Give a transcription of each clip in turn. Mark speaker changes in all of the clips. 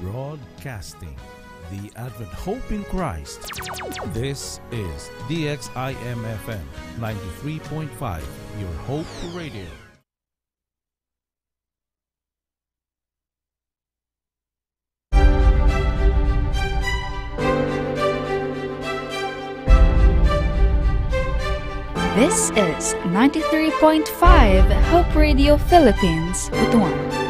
Speaker 1: Broadcasting the Advent Hope in Christ. This is DXIMFM 93.5, your Hope Radio.
Speaker 2: This is 93.5 Hope Radio Philippines, one.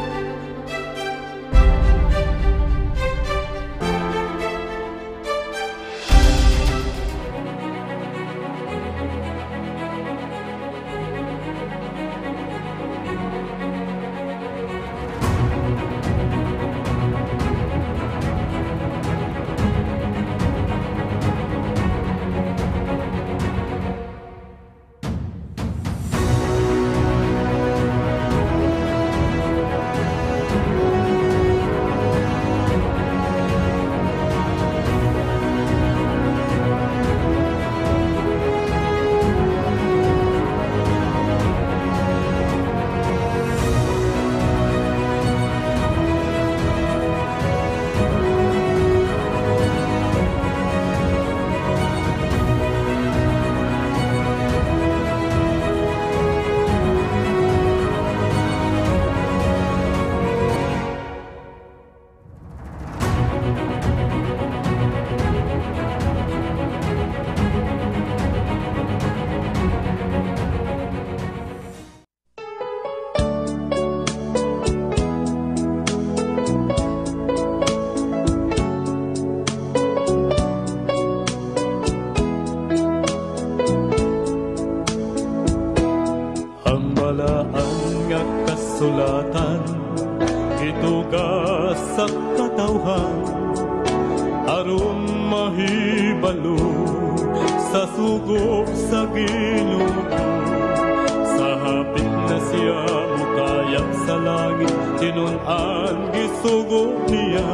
Speaker 2: langit tinunan gisugo niya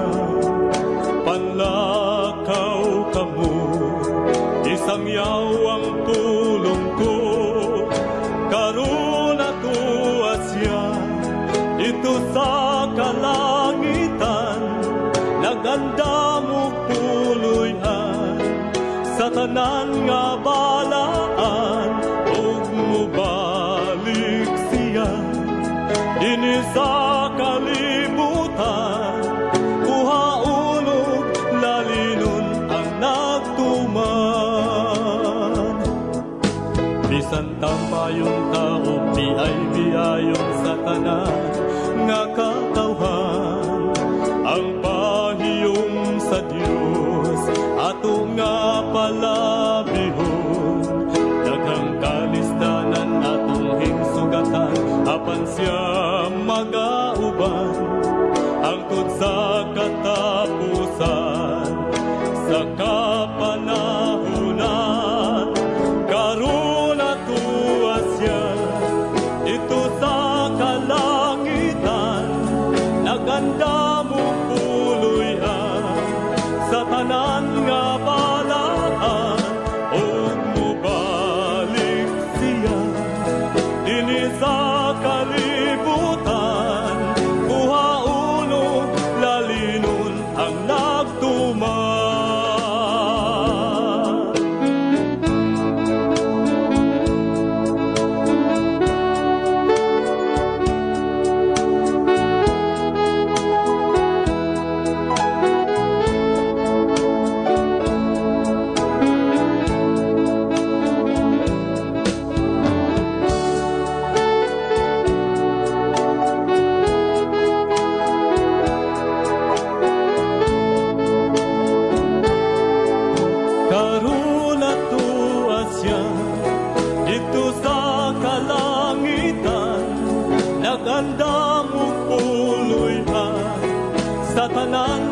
Speaker 2: panlakaw kamu isang ang tulong ko karon ako asya ito sa kalangitan naganda mo puluyan sa tanan nga ba Di ni sa kalibutan lalinun ang nagtuman Di ay biyayong sa tanan Nga katawhan Ang pahiyong sa Diyos kalistanan atong hingsugatan Apan 可能。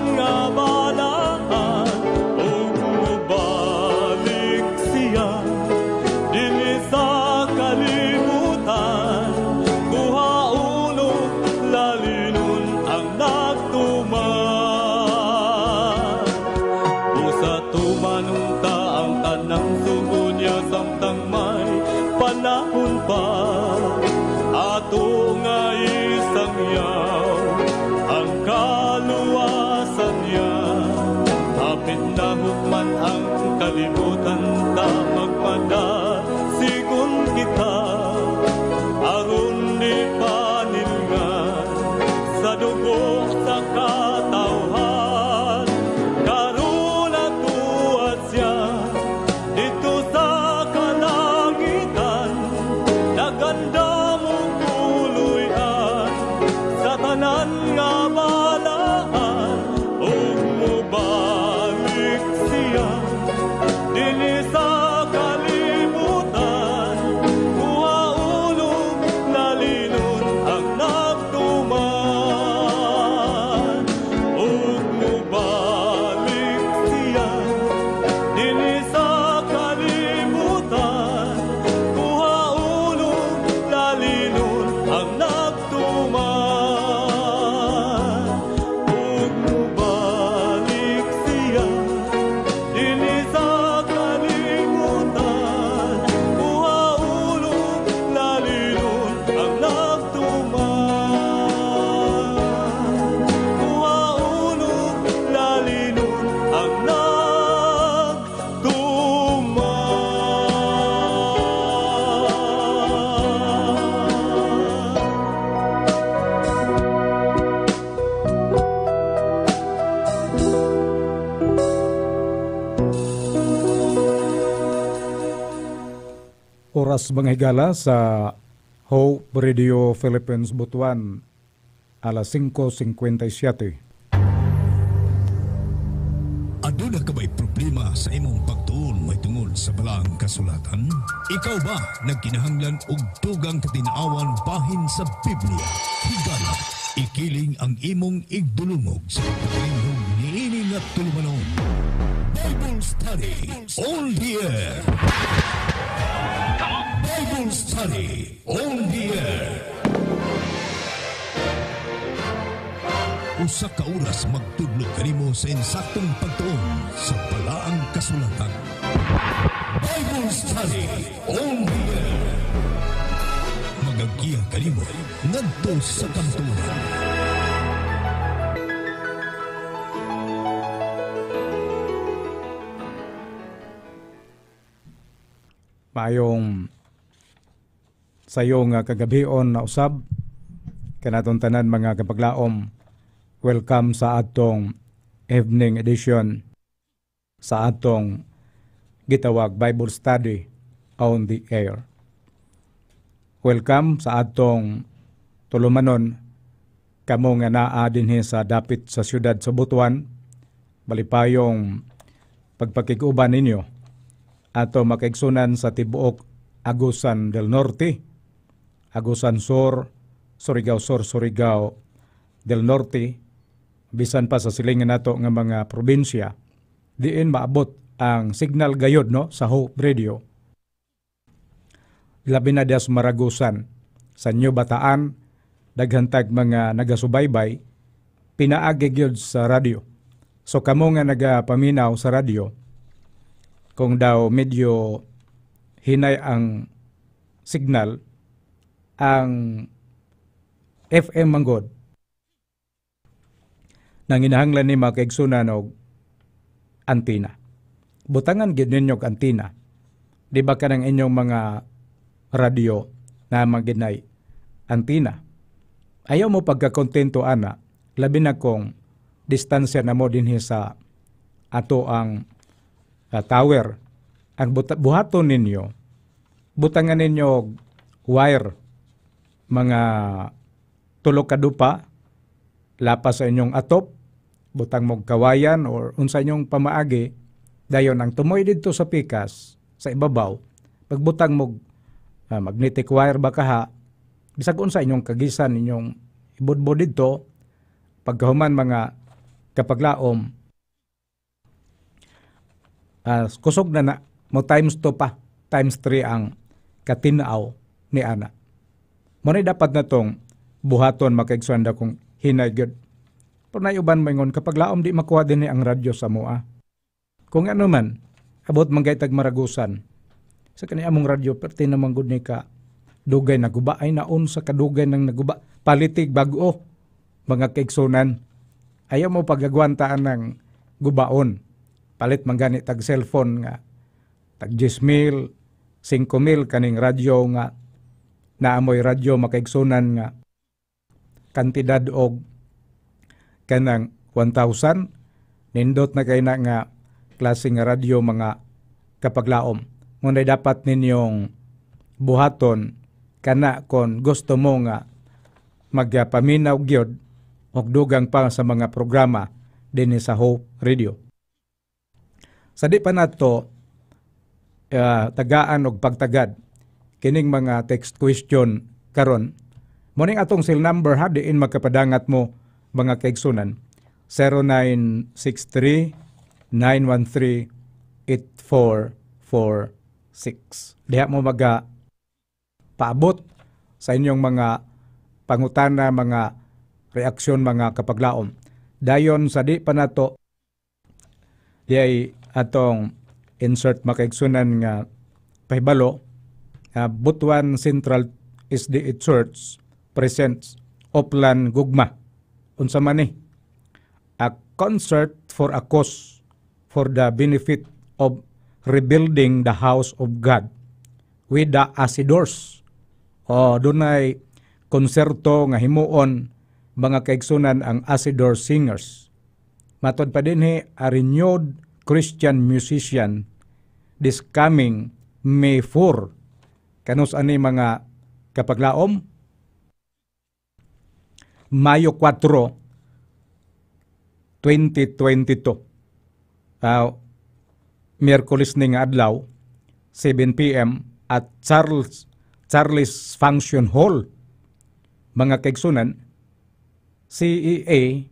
Speaker 1: oras manghigala sa Hope Radio Philippines Butuan alas 5.57. Aduna ano ka ba'y problema sa imong pagtuon may tungod sa balaang kasulatan? Ikaw ba nagkinahanglan og tugang katinaawan bahin sa Biblia? Higala, ikiling ang imong igdulungog sa pagkakalingog niini nga tulumanon. Bible
Speaker 2: Study on the air study on
Speaker 1: the air. Usa ka oras magtudlo kanimo sa insaktong pagtuon sa balaang kasulatan.
Speaker 2: Bible study on the air. Magagiya kanimo ngadto sa kantuhan.
Speaker 1: Mayong sa iyong uh, kagabion na usab kanaton tanan mga kapaglaom welcome sa atong evening edition sa atong gitawag Bible study on the air welcome sa atong tulumanon kamo nga naa dinhi sa dapit sa siyudad sa Butuan balipayong pagpakiguban ninyo ato makigsunan sa tibuok Agusan del Norte Agusan Sur, Surigao Sur, Surigao del Norte, bisan pa sa silingan nato nga mga probinsya, diin maabot ang signal gayod no sa Hope Radio. Labi na das maragusan sa New Bataan, daghantag mga nagasubaybay, pinaagig sa radio. So kamo nga nagapaminaw sa radio, kung daw medyo hinay ang signal, ang FM Manggod nang inahanglan ni makaigsunan og antina. Butangan gid ninyo og antina. Di ba kanang inyong mga radio na maginay antina? Ayaw mo pagkakontento ana, labi na kung distansya na mo din sa ato ang uh, tower. Ang buhaton ninyo, butangan ninyo wire mga tulog kadupa, lapas sa inyong atop, butang mog kawayan or unsa inyong pamaagi, dayon ang tumoy dito sa pikas, sa ibabaw, pagbutang mog uh, ah, magnetic wire baka kaha, bisag unsa inyong kagisan, inyong ibudbo dito, paghuman mga kapaglaom, uh, kusog na na, mo times to pa, times 3 ang katinaaw ni anak. Muna dapat na tong buhaton makaigsuanda kong hinagod. Punayuban mo ngon kapag laom di makuha din ni ang radyo sa mua. Kung ano man, abot manggay maragusan. Sa kani among radyo, perti namang good ni ka, dugay na guba, ay naon sa kadugay ng naguba. Palitig bago, mga kaigsunan. Ayaw mo pagagwantaan ng gubaon. Palit mangani tag cellphone nga, tag 10 mil, 5 mil kaning radyo nga naamoy radyo makaigsunan nga kantidad og kanang 1,000 nindot na kay na nga klase nga radyo mga kapaglaom. Ngunay dapat ninyong buhaton kana kon gusto mo nga magpaminaw gyud og dugang pa sa mga programa dinhi sa Hope Radio. Sa di pa nato uh, tagaan og pagtagad kining mga text question karon. Muning atong cell number ha diin makapadangat mo mga kaigsunan 0963 913 8446. Diha mo maga paabot sa inyong mga pangutana, mga reaksyon, mga kapaglaom. Dayon sa di pa nato, di atong insert makaigsunan nga pahibalo uh, Butuan Central SDA Church presents Oplan Gugma. Unsa man ni? A concert for a cause for the benefit of rebuilding the house of God with the Asidors. O dunay konserto nga himuon mga kaigsunan ang Asidor Singers. Matod pa din he, a renewed Christian musician this coming May 4 kanus ani mga kapaglaom Mayo 4 2022 uh, Miyerkules ning adlaw 7 PM at Charles Charles Function Hall mga kaigsunan CEA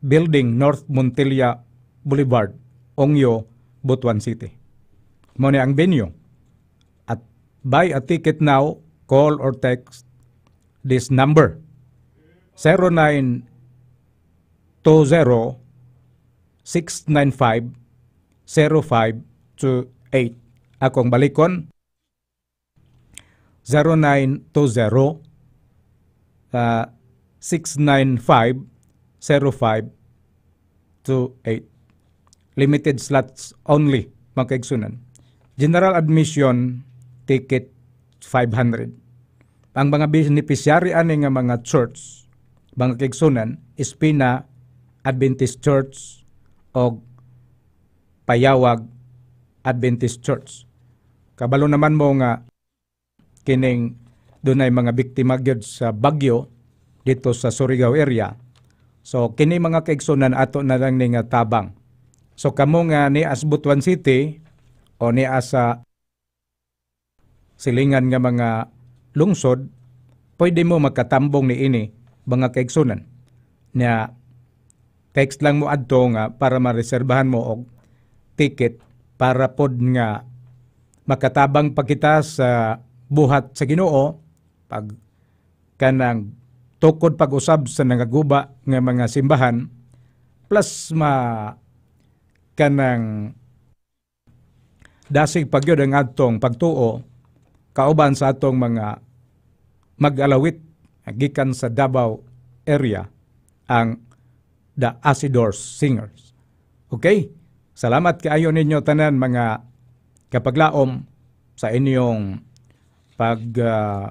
Speaker 1: Building North Montilla Boulevard Ongyo Butuan City mo ni ang venue Buy a ticket now, call or text this number 0920 695 0528. Akong balikon 0920 uh, 695 0528. Limited slots only, mga kaigsunan. General admission ticket 500. Ang mga beneficiary ani nga mga church, mga kigsunan, is Adventist Church o Payawag Adventist Church. Kabalo naman mo nga kining dunay mga biktima gyud sa bagyo dito sa Surigao area. So kini mga kaigsunan ato na lang ning tabang. So kamo nga ni Asbutuan City o ni asa silingan nga mga lungsod, pwede mo magkatambong ni ini mga kaigsunan. na text lang mo adto nga para mareserbahan mo og ticket para pod nga makatabang pagkita sa buhat sa Ginoo pag kanang tukod pag-usab sa nangaguba nga mga simbahan plus ma kanang dasig pagyod ang adtong pagtuo kauban sa atong mga mag-alawit gikan sa Davao area ang The Asidors Singers. Okay? Salamat kaayo ninyo tanan mga kapaglaom sa inyong pag uh,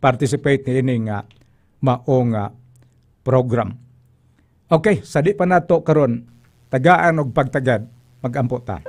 Speaker 1: participate ni ining uh, maong uh, program. Okay, sa di pa nato karon tagaan og pagtagad magampo ta.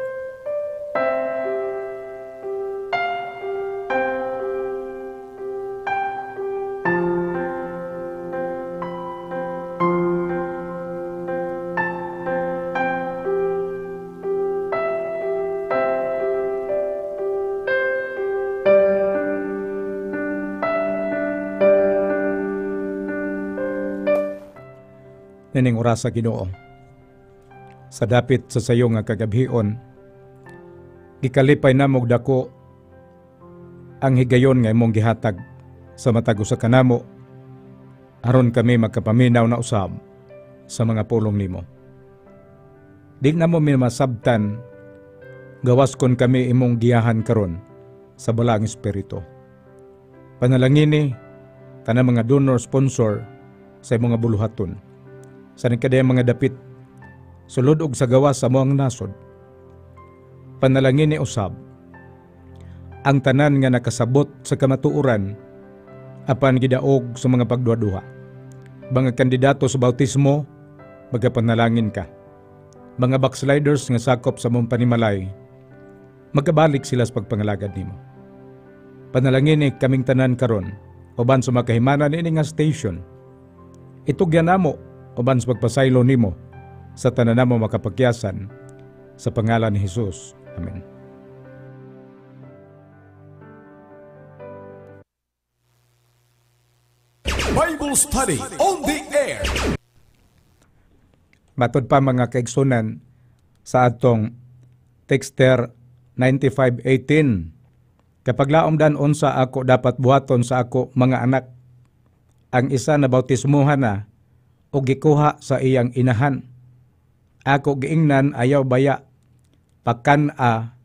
Speaker 1: ining oras sa Ginoo. Sa dapit sa sayo nga kagabhion, gikalipay na dako ang higayon nga imong gihatag sa matag sa kanamo aron kami magkapaminaw na usab sa mga pulong nimo. Di na mo masabtan gawas kon kami imong giyahan karon sa balang espiritu. Panalangini tanang mga donor sponsor sa imong buluhaton sa nagkaday mga dapit, sulod og sagawa sa moang nasod. Panalangin ni Usab, ang tanan nga nakasabot sa kamatuuran apan gidaog sa mga pagduwa duha Mga kandidato sa bautismo, magapanalangin ka. Mga backsliders nga sakop sa mong panimalay, magkabalik sila sa pagpangalagad nimo. Panalangin ni kaming tanan karon, uban sa makahimana ni nga station. Ito gyanamo uban sa pagpasaylo nimo sa tanan mo makapagyasan sa pangalan ni Hesus. Amen. Bible Study on the Air. Matod pa mga kaigsunan sa atong Texter 95:18. Kapag laom unsa ako dapat buhaton sa ako mga anak, ang isa na bautismuhan na o gikuha sa iyang inahan. Ako giingnan ayaw baya, pakan-a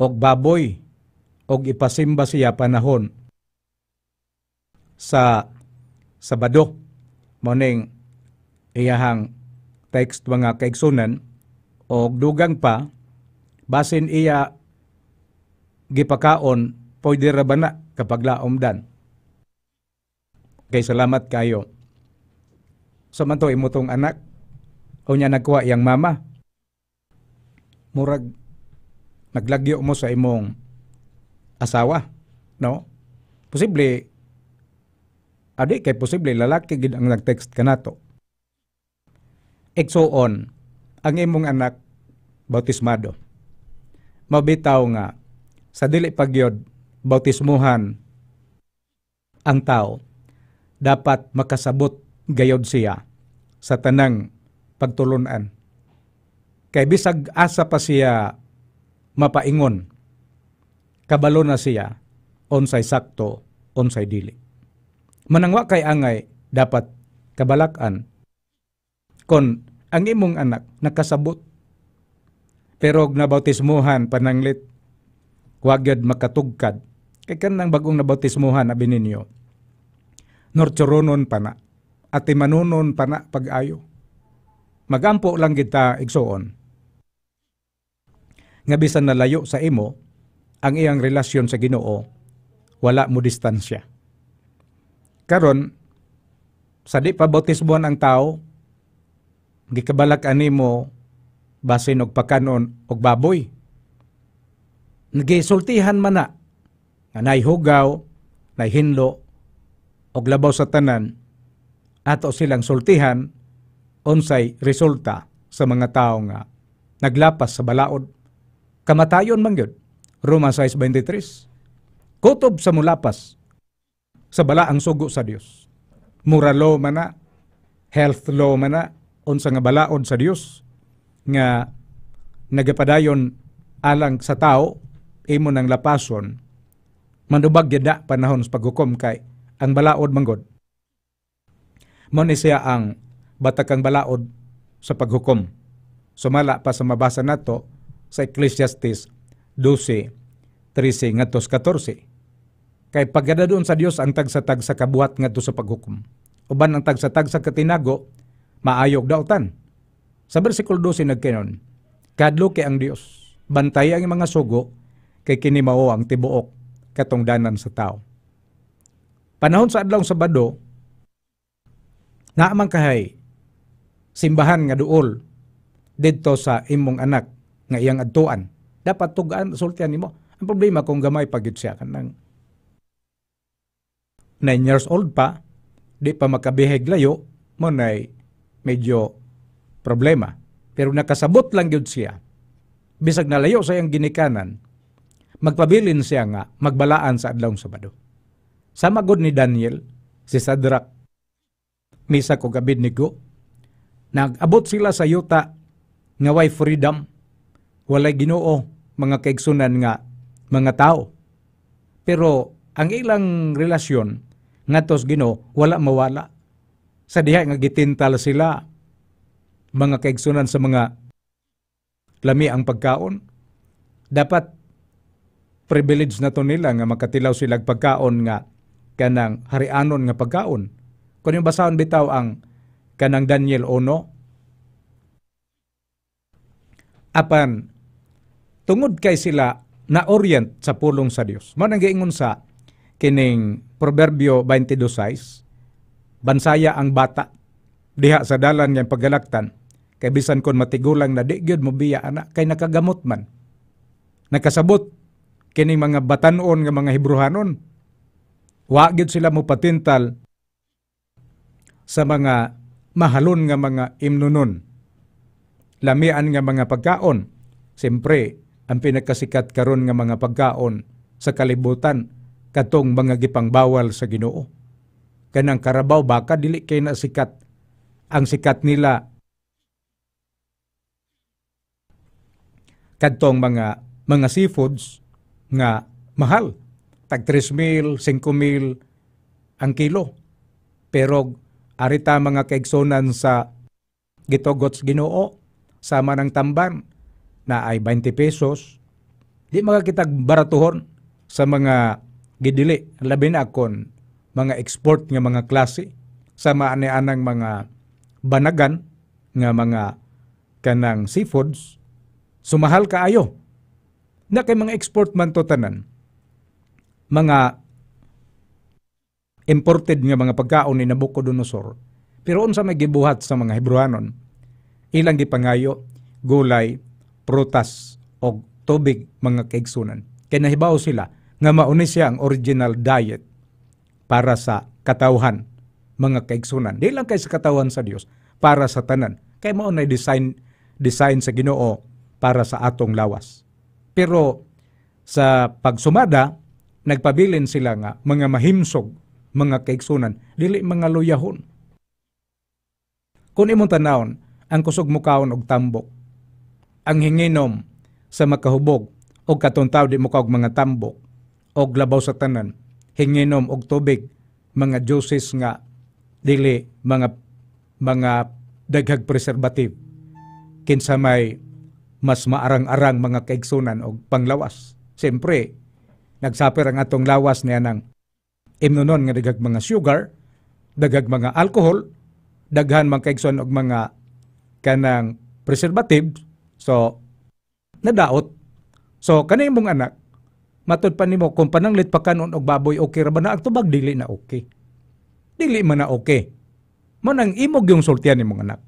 Speaker 1: o baboy o ipasimba siya panahon. Sa Sabado, morning, iyahang text mga kaigsunan o dugang pa, basin iya gipakaon, pwede ra ba na kapag laomdan? Okay, salamat kayo sa man to imutong anak o niya nagkuha yang mama murag naglagyo mo sa imong asawa no posible adi kay posible lalaki gid ang nagtext kanato. Exo on ang imong anak bautismado mabitaw nga sa dili pagyod bautismuhan ang tao dapat makasabot gayod siya sa tanang pagtulunan. Kay bisag asa pa siya mapaingon, kabalo na siya onsay sakto, onsay dili. Manangwa kay angay dapat kabalakan kon ang imong anak nakasabot pero og nabautismuhan pananglit wag makatugkad kay kanang bagong nabautismuhan abi ninyo norturonon pa na at manunon pa na pag-ayo. Magampo lang kita igsoon. Nga bisan nalayo sa imo ang iyang relasyon sa Ginoo, wala mo distansya. Karon sa di pa bautismon ang tao, gikabalak animo basin og pakanon og baboy. Nagisultihan man na nga naihugaw, hinlo og labaw sa tanan, ato silang sultihan unsay resulta sa mga tao nga naglapas sa balaod. Kamatayon man gyud. Roma 6.23 Kutob sa mulapas sa bala ang sugo sa Dios. Mura law man na, health law man na, unsa nga balaod sa Dios nga nagapadayon alang sa tao imo nang lapason mandubag gyud panahon sa paghukom kay ang balaod manggod Mao ni siya ang batakang balaod sa paghukom. Sumala pa sa mabasa nato sa Ecclesiastes 12:13 ngadto 14. Kay pagada doon sa Dios ang tagsatag sa kabuhat ngadto sa paghukom. Uban ang tagsatag sa katinago maayog dautan. Sa bersikulo 12 nagkanon, kadlo kay ang Dios, bantay ang mga sugo kay kini mao ang tibuok katungdanan sa tao. Panahon sa adlaw sa Bado, Naaman kahay simbahan nga duol didto sa imong anak nga iyang adtuan. Dapat tugaan sultian nimo. Ang problema kung gamay pagyud siya kanang 9 years old pa, di pa makabihig layo, mo nay medyo problema. Pero nakasabot lang yun siya. Bisag nalayo sa iyang ginikanan, magpabilin siya nga, magbalaan sa adlawng Sabado. Sama good ni Daniel, si Sadrach, Misa kog Abednego. Nagabot sila sa yuta nga way freedom. Walay ginoo mga kaigsunan nga mga tao. Pero ang ilang relasyon ngatos Ginoo wala mawala. Sa diha nga gitintal sila mga kaigsunan sa mga lami ang pagkaon. Dapat privilege na to nila nga makatilaw silang pagkaon nga kanang harianon nga pagkaon kung yung basahon bitaw ang kanang Daniel 1, apan tungod kay sila na orient sa pulong sa Dios. Mao nang giingon sa kining Proverbio 22:6, bansaya ang bata diha sa dalan nga paggalaktan kay bisan kon matigulang na di gyud mo biya anak kay nakagamot man. Nakasabot kining mga batanon nga mga Hebrehanon. Wa gyud sila mo patintal sa mga mahalon nga mga imnunon. Lamian nga mga pagkaon. Siyempre, ang pinakasikat karon nga mga pagkaon sa kalibutan katong mga gipangbawal sa Ginoo. Kanang karabaw baka dili kay na sikat. Ang sikat nila katong mga mga seafoods nga mahal. Tag 3,000, 5,000 ang kilo. Pero Arita mga kaigsonan sa gitogots ginoo, sama ng tamban, na ay 20 pesos, di makakitag baratuhon sa mga gidili, labi na akon, mga export nga mga klase, sama ani-anang mga banagan, nga mga kanang seafoods, sumahal kaayo na kay mga export man to tanan. Mga imported nga mga pagkaon ni Nabucodonosor. Pero unsa may gibuhat sa mga Hebrewanon? Ilang gipangayo, gulay, prutas o tubig mga kaigsunan. Kaya nahibaw sila nga mauni siya ang original diet para sa katawhan mga kaigsunan. Di lang kay sa katawhan sa Dios, para sa tanan. Kay mao na design design sa Ginoo para sa atong lawas. Pero sa pagsumada, nagpabilin sila nga mga mahimsog mga kaigsunan, dili mga luyahon. Kung imong tanawon, ang kusog mukaon og tambok. Ang hinginom sa makahubog og katuntaw di mukaog mga tambok og labaw sa tanan, hinginom og tubig mga juices nga dili mga mga daghag preservative kinsa may mas maarang-arang mga kaigsunan og panglawas. Siyempre, nagsaper ang atong lawas niya ng imnonon nga dagag mga sugar, dagag mga alcohol, daghan man kaigsoon og mga kanang preservative. So nadaot. So kanay mong anak matud pa nimo kung pananglit pa kanon og baboy okay ra ba na agtubag dili na okay. Dili man na okay. Mo nang imog yung sultian nimong anak.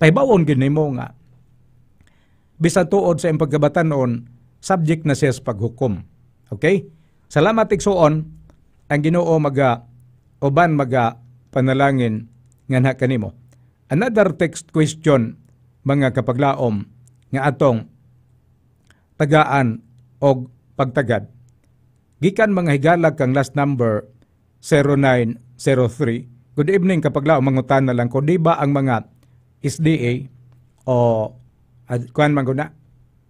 Speaker 1: Paibawon gyud mo nga bisan tuod sa impagkabatanon subject na siya sa paghukom. Okay? Salamat igsuon ang Ginoo maga uban maga panalangin nga kanimo. Another text question mga kapaglaom nga atong tagaan og pagtagad. Gikan mga higala kang last number 0903. Good evening kapaglaom mangutan na lang ko di ba ang mga SDA o kuan man na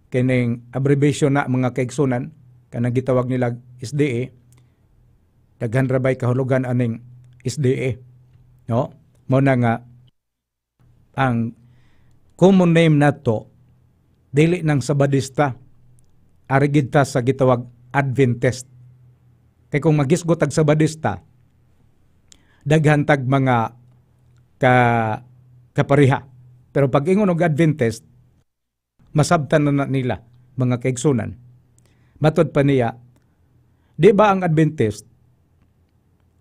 Speaker 1: kining abbreviation na mga kaigsunan kanang gitawag nila SDA daghan ra bay kahulugan aning SDA eh. no mo na nga ang common name nato dili ng sabadista arigid ta sa gitawag Adventist kay kung magisgot ag sabadista daghan tag mga ka kapareha pero pag ingon og Adventist masabtan na, na nila mga kaigsunan matod pa niya di ba ang Adventist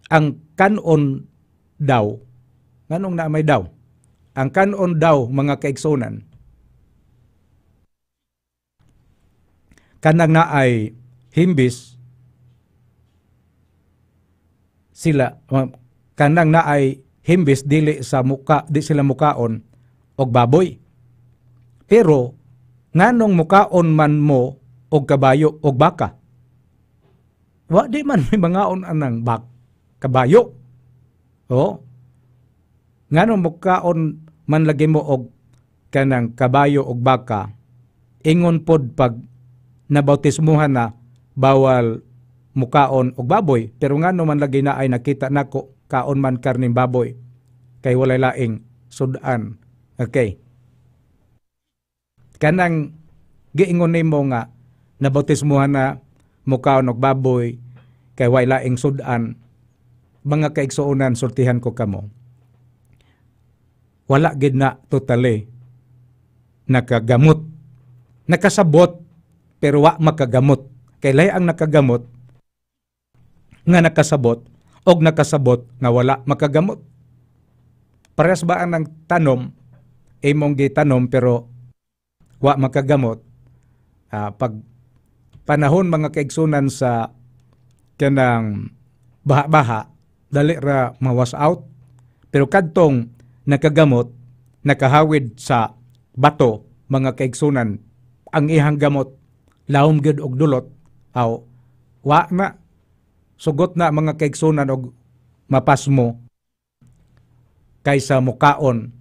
Speaker 1: ang kanon daw, nganong na may daw, ang kanon daw mga kaigsonan, kanang na ay himbis, sila, kanang na ay himbis dili sa muka, di sila mukaon og baboy. Pero nganong mukaon man mo og kabayo og baka. Wa di man may mangaon anang bak kabayo. O, ngano mo kaon man lagi mo og kanang kabayo og baka, ingon pod pag nabautismuhan na bawal mukaon og baboy. Pero ngano man lagi na ay nakita nako kaon man karning baboy. Kay walay laing sudan. Okay. Kanang giingon nimo nga nabautismuhan na mukaon og baboy kay walay laing sudan mga kaigsuonan sortihan ko kamo wala gid na totally nakagamot nakasabot pero wa makagamot Kailay ang nakagamot nga nakasabot og nakasabot nga wala makagamot parehas ba ang tanom imong e gitanom pero wa makagamot uh, pag panahon mga kaigsunan sa kanang baha-baha dali ra mawas out. Pero kadtong nakagamot, nakahawid sa bato, mga kaigsunan, ang ihang gamot, laom gud og dulot, aw, wa na, sugot na mga kaigsunan og mapasmo kaysa mukaon.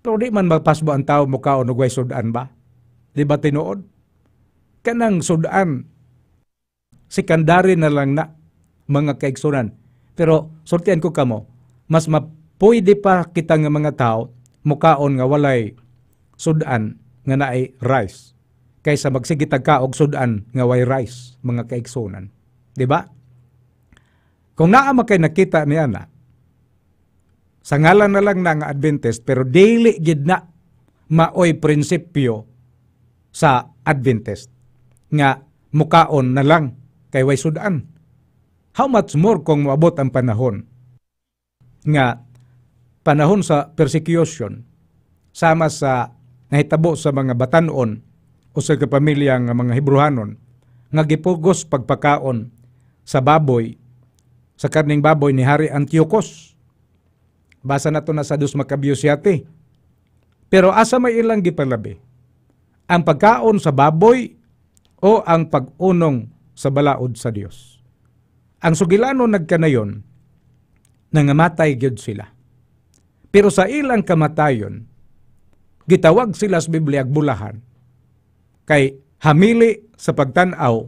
Speaker 1: Pero di man mapasmo ang tao mukaon og way sudan ba? Di ba tinuod? Kanang sudan, sekandari na lang na mga kaigsunan pero sortihan ko kamo, mas mapwede pa kita nga mga tao mukaon nga walay sudan nga naay rice kaysa magsigitag ka og sudan nga way rice mga kaiksonan. Di ba? Kung naa makay nakita ni ana, sangalan na lang na nga Adventist pero daily gid na maoy prinsipyo sa Adventist nga mukaon na lang kay way sudan. How much more kung maabot ang panahon? Nga, panahon sa persecution, sama sa nahitabo sa mga batanon o sa kapamilyang mga Hebruhanon, nga gipugos pagpakaon sa baboy, sa karning baboy ni Hari Antiochus. Basa na to na sa Dos Makabiyo siyate. Pero asa may ilang gipalabi? Ang pagkaon sa baboy o ang pag-unong sa balaod sa Dios? Ang Sugilano nagkanayon, nangamatay gyud sila. Pero sa ilang kamatayon, gitawag sila sa Biblia bulahan. Kay hamili sa pagtanaw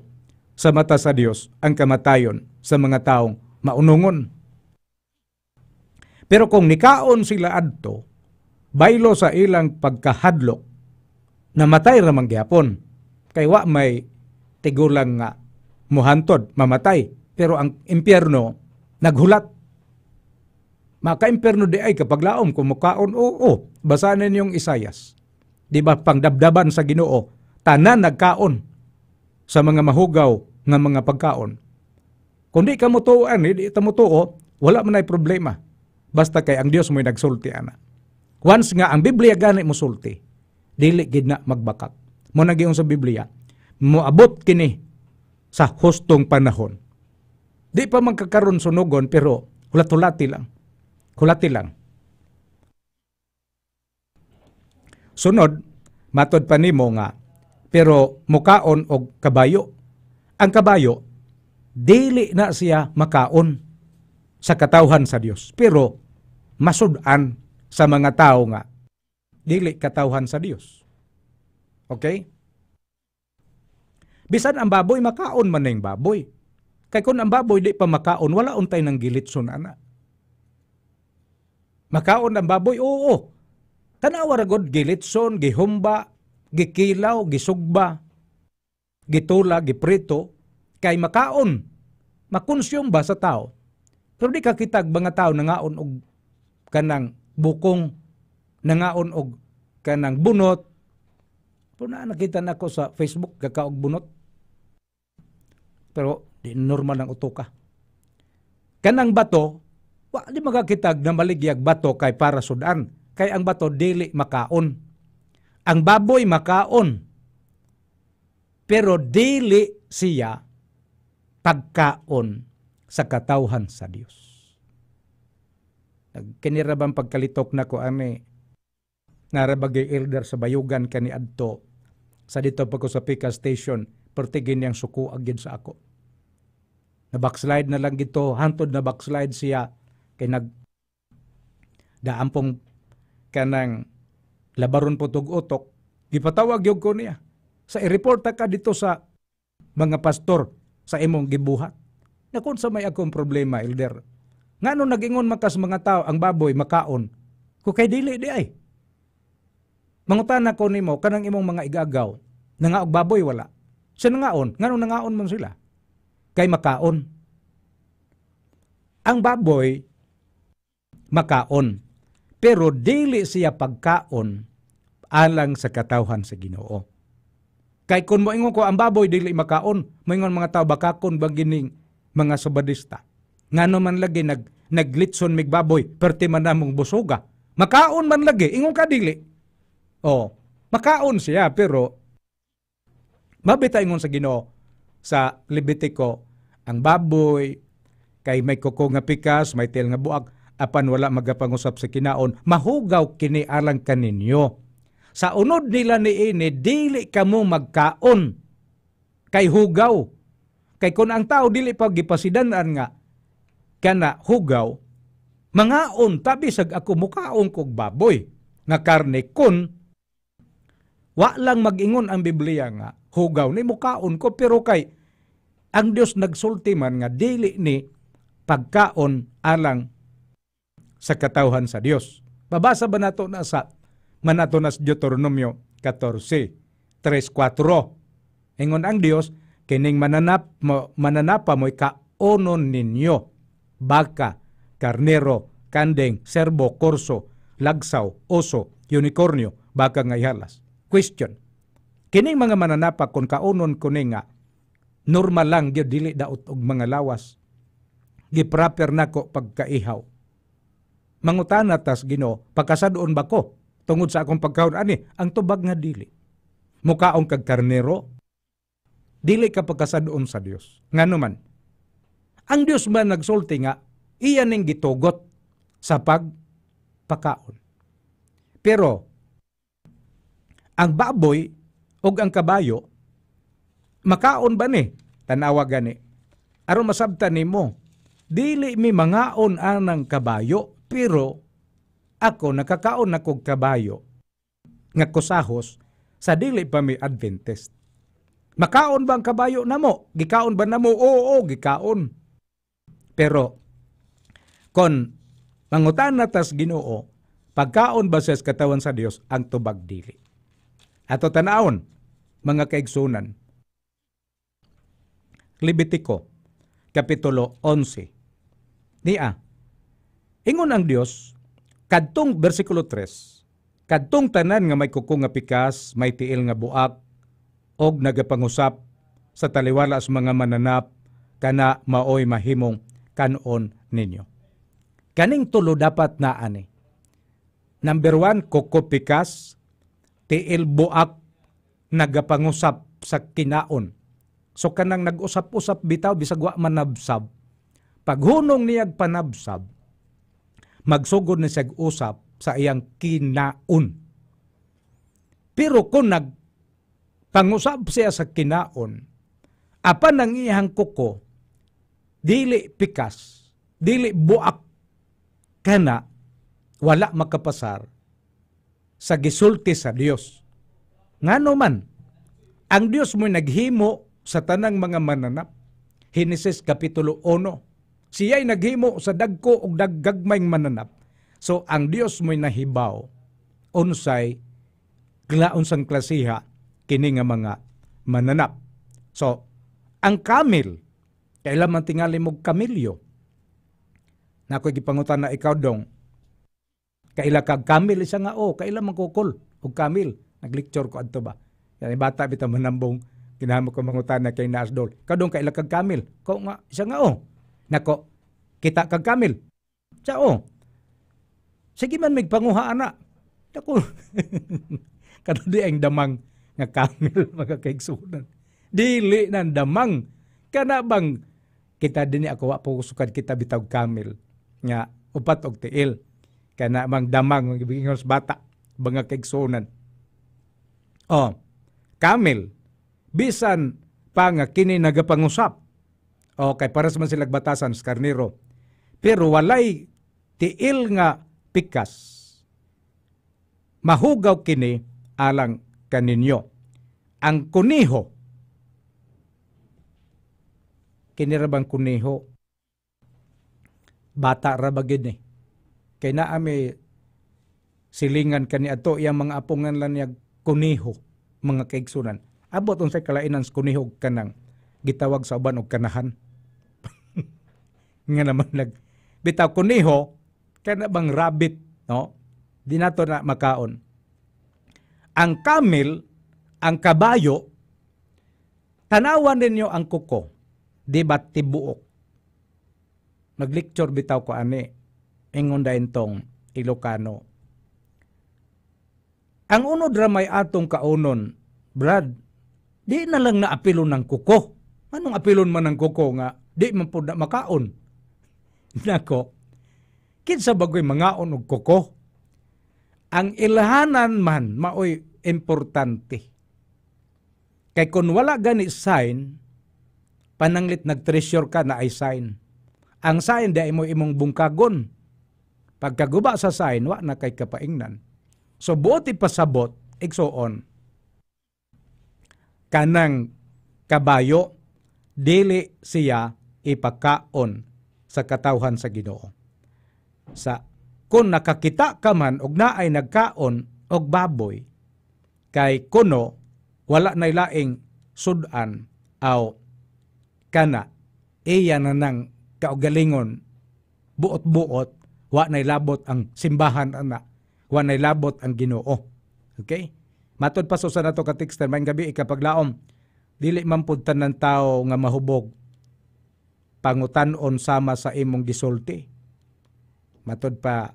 Speaker 1: sa mata sa Dios ang kamatayon sa mga taong maunungon. Pero kung nikaon sila adto, baylo sa ilang pagkahadlok, namatay ramang gihapon. Kay wa may tigulang nga muhantod, mamatay. Pero ang impyerno, naghulat. Maka-impyerno di ay kapag laom, kumukaon, oo. Basahin yung Isayas. Di ba, pangdabdaban sa ginoo, tanan nagkaon sa mga mahugaw ng mga pagkaon. Kundi ka mo di hindi ka wala man ay problema. Basta kay ang Dios mo'y nagsulti ana. Once nga ang Biblia gani mo sulti, dili gid na magbakak. Mo na sa Biblia, mo moabot kini sa hustong panahon Di pa magkakaroon sunugon pero hulat-hulati lang. Hulati lang. Sunod, matod pa nimo nga, pero mukaon og kabayo. Ang kabayo, dili na siya makaon sa katawhan sa Dios. Pero masudan sa mga tao nga, dili katawhan sa Dios. Okay? Bisan ang baboy, makaon man ning baboy. Kay kung ang baboy di pa makaon, wala untay ng gilit sunana. Makaon ang baboy, oo. Tanawa ragod gilitson, gihumba, gikilaw, gisugba, gitula, giprito, kay makaon. Makonsume ba sa tao? Pero di kakitag mga tao nangaon og kanang bukong, nangaon og kanang bunot. Puna nakita na ako sa Facebook, kakaog bunot. Pero di normal ang uto ka. Kanang bato, wa di magakitag na maligyag bato kay para sudan. Kay ang bato dili makaon. Ang baboy makaon. Pero dili siya pagkaon sa katauhan sa Dios. Kinirabang pagkalitok na ko ani narabagay elder sa bayugan kani adto sa dito pagko sa Pika Station pertigin yang suku agid sa ako na backslide na lang gito hantod na backslide siya kay nag daampong kanang labaron po tug utok gipatawag yog ko niya sa i-reporta ka dito sa mga pastor sa imong gibuhat na kung sa may akong problema elder ngano nagingon makas mga tao ang baboy makaon ko kay dili di ay mangutan na ko nimo kanang imong mga igagaw og baboy wala sa nangaon ngano nangaon man sila kay makaon. Ang baboy makaon, pero dili siya pagkaon alang sa katawhan sa Ginoo. Kay kun mo moingon ko ang baboy dili makaon, moingon mga tao baka kun bagining mga subadista. Ngano man lagi nag naglitson mig baboy perti man namong busoga. Makaon man lagi, ingon ka dili. Oh, makaon siya pero mabita ingon sa Ginoo sa Levitico ang baboy, kay may kuko nga pikas, may tel nga buak, apan wala magapangusap sa kinaon, mahugaw kini alang kaninyo. Sa unod nila ni ini, dili kamo magkaon. Kay hugaw. Kay kung ang tao dili pa gipasidanan nga, kana hugaw, mangaon tabi sag ako mukaon kog baboy nga karne kun wa lang magingon ang Biblia nga hugaw ni mukaon ko pero kay ang Dios nagsulti man nga dili ni pagkaon alang sa katawhan sa Dios. Babasa ba nato na sa manato na sa Deuteronomio 14:3-4. Ingon ang Dios kining mananap mo, mananapa mo'y kaonon ninyo, baka, karnero, kandeng, serbo, korso, lagsaw, oso, unicornio, baka nga ihalas. Question, kining mga mananapa kung kaonon ko nga normal lang gyud dili daot og mga lawas giproper nako pagkaihaw mangutana tas Ginoo pagkasaduon ba ko tungod sa akong pagkaon ani ang tubag nga dili mukaong kag karnero dili ka pagkasaduon sa Dios ngano man ang Dios ba nagsulti nga iya ning gitugot sa pagpakaon pero ang baboy o ang kabayo makaon ba ni? Tanawa gani. Aron masabtan nimo, dili mi mangaon anang kabayo, pero ako nakakaon na kog kabayo nga kusahos sa dili pa mi Adventist. Makaon ba ang kabayo namo? Gikaon ba namo? Oo, oo, gikaon. Pero kon mangutan na tas Ginoo, pagkaon ba sa katawan sa Dios ang tubag dili? Ato tanawon mga kaigsunan, Libitiko, Kapitulo 11. Dia, ingon ang Dios, kadtong bersikulo 3, kadtong tanan nga may kuko nga pikas, may tiil nga buak, og nagapangusap sa taliwala sa mga mananap, kana maoy mahimong kanon ninyo. Kaning tulo dapat na ani. Number one, kuko pikas, tiil buak, nagapangusap sa kinaon So kanang nag-usap-usap bitaw bisag wa manabsab. Paghunong niyag panabsab, magsugod ni siyag usap sa iyang kinaon. Pero kung nagpangusap siya sa kinaon, apa nang iyang kuko, dili pikas, dili buak kana, wala makapasar sa gisulti sa Dios. Ngano man, ang Dios mo naghimo sa tanang mga mananap. Genesis Kapitulo 1. Siya'y naghimo sa dagko og daggagmayng mananap. So ang Dios mo'y nahibaw unsay glaon sang klasiha kini nga mga mananap. So ang kamil kailan man tingali mo kamilyo. Na ako'y gipangutan na ikaw dong, kaila kag kamil isa nga o, oh, kaila man kukul og kamil. Nag-lecture ko adto ba. Yan, bata bitang manambong kinahanglan ko mangutana kay Nasdol. Kadong kay kag Kamil. Ko nga siya nga oh. Nako kita kag Kamil. Siya oh. Sige man mig panguha ana. Nako. Kadudi ang damang nga Kamil magakaigsunan. Dili nan damang kana bang kita din ako wa pusukad kita bitaw Kamil nga upat og tiil kana mang damang gibingon bata mga kaigsunan. Oh, Kamil, bisan pa nga kini nagapangusap. Okay, para sa man silag batasan sa karniro. Pero walay tiil nga pikas. Mahugaw kini alang kaninyo. Ang kuniho, kinirabang kuniho, bata ra ba gini. Kay naami silingan kani ato yang mga apungan lang niya kuniho, mga kaigsunan abot unsay kalainan kunihog kanang gitawag sa uban og kanahan nga naman nag bitaw kuniho kana bang rabbit no di nato na makaon ang camel ang kabayo tanawan ninyo ang kuko di ba tibuok naglecture bitaw ko ani ingon dayon tong Ilocano ang uno ra may atong kaunon Brad Di na lang na naapilon ng kuko. Anong apilon man ng kuko nga? Di man po na makaon. Nako, kinsa bagoy mangaon og kuko. Ang ilhanan man maoy importante. Kay kung wala gani sign, pananglit nag-treasure ka na ay sign. Ang sign di mo imong bungkagon. Pagkaguba sa sign, wa na kay kapaingnan. So buot ipasabot, and so kanang kabayo dili siya ipakaon sa katawhan sa Ginoo. Sa kung nakakita ka man og naay nagkaon og baboy kay kuno wala na laing sudan aw kana iya na nang kaugalingon buot-buot wa nay labot ang simbahan ana wa nay labot ang Ginoo okay Matod pa sa nato ka texter man gabi ikapaglaom dili man pud tanan tao nga mahubog pangutan-on sama sa imong gisulti. Matod pa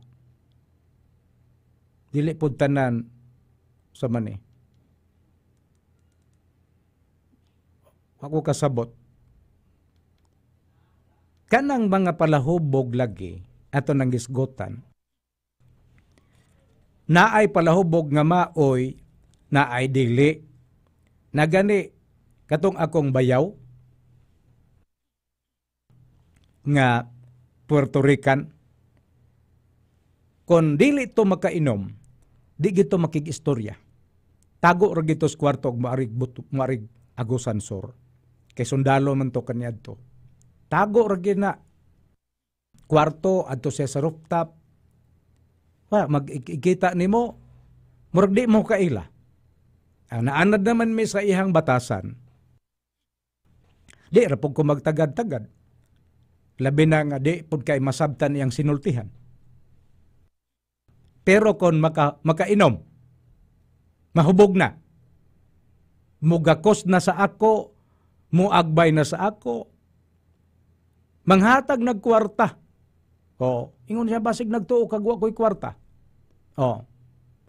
Speaker 1: dili pud tanan sa mani. Ako kasabot. Kanang mga palahubog lagi ato nang gisgotan naay palahubog nga maoy na ay dili na gani katong akong bayaw nga Puerto Rican kon dili to makainom di gito makigistorya tago ra gito sa kwarto og maarig maarig agusan sor kay sundalo man to kaniadto tago ra na kwarto adto sa rooftop wa magikita nimo murag di mo kaila ang naanad naman mi sa ihang batasan, di rapog ko magtagad-tagad. Labi na nga di pod kay masabtan iyang sinultihan. Pero kon maka, makainom, mahubog na, mugakos na sa ako, muagbay na sa ako, manghatag nagkwarta. O, ingon siya basig nagtuo kagwa ko'y kwarta. O,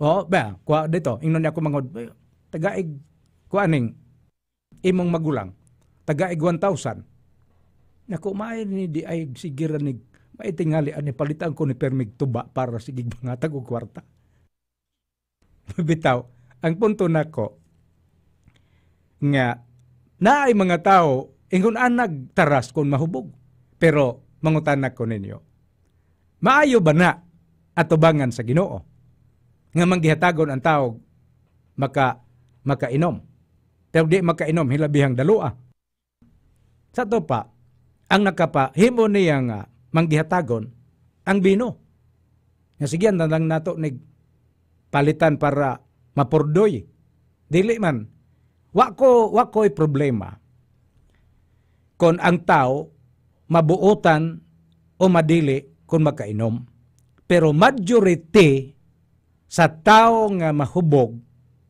Speaker 1: o, ba, kwa dito, ingon niya ako mangod, tagaig kuaning imong magulang tagaig 1,000 nako kumain ni di ay sigiran ni maitingali ani palitan ko ni permig tuba para sigig bangatag og kwarta bitaw ang punto nako nga na mga tao ingon an nagtaras kon mahubog pero mangutan ko ninyo maayo ba na atubangan sa Ginoo nga manggihatagon ang tao maka makainom. Pero di makainom hilabihang dalua. Sa to pa, ang himo niya nga manggihatagon ang bino. Nga sige, na lang nato nag palitan para mapurdoy. Dili man. Wako, wako'y problema. Kung ang tao mabuotan o madili kung makainom. Pero majority sa tao nga mahubog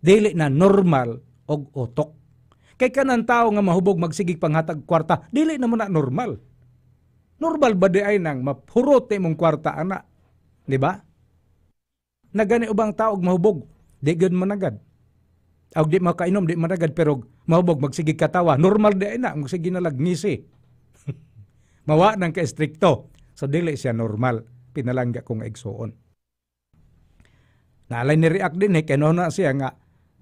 Speaker 1: dili na normal og utok. Kay kanang tao nga mahubog magsigig panghatag kwarta, dili na mo na normal. Normal ba di ay nang mapurot ni mong kwarta ana? Di ba? Na gani ubang tao og mahubog, di gud managad. Og di makainom, di managad, pero mahubog magsigig katawa. Normal di ay na, magsigig na lagnisi. Mawa nang ka-estrikto. So dili siya normal. Pinalangga kong egsoon. Naalay ni react din eh, kaya na siya nga,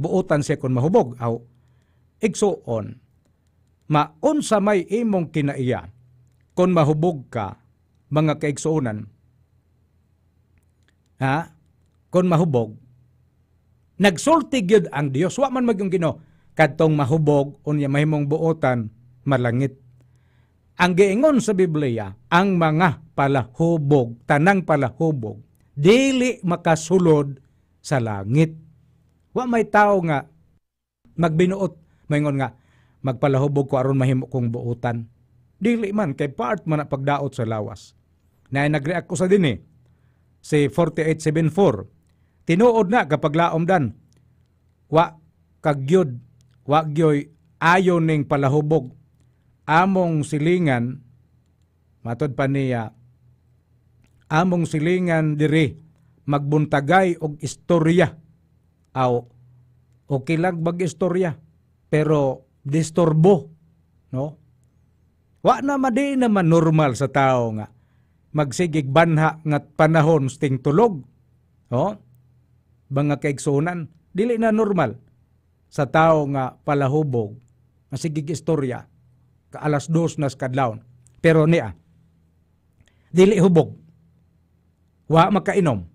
Speaker 1: buotan sekon mahubog aw igsuon maon sa may imong kinaiya kon mahubog ka mga kaigsuonan ha kon mahubog nagsulti gyud ang Dios wa man magyong Ginoo kadtong mahubog unya mahimong buotan malangit ang giingon sa Biblia ang mga palahubog tanang palahubog dili makasulod sa langit Wa may tao nga magbinuot mayon nga magpalahubog ko aron mahimo kong buutan. Dili man kay part man pagdaot sa lawas. Na nagreact ko sa dinhi eh. si 4874. Tinuod na kapag laom dan. Wa kagyod wa gyoy ayo ning palahubog among silingan matod pa niya among silingan diri magbuntagay og istorya aw okay lang bag istorya pero disturbo no wa na madi naman normal sa tao nga magsigig banha nga panahon sting tulog no mga kaigsunan dili na normal sa tao nga palahubog masigig istorya ka alas dos na kadlawon pero niya dili hubog wa makainom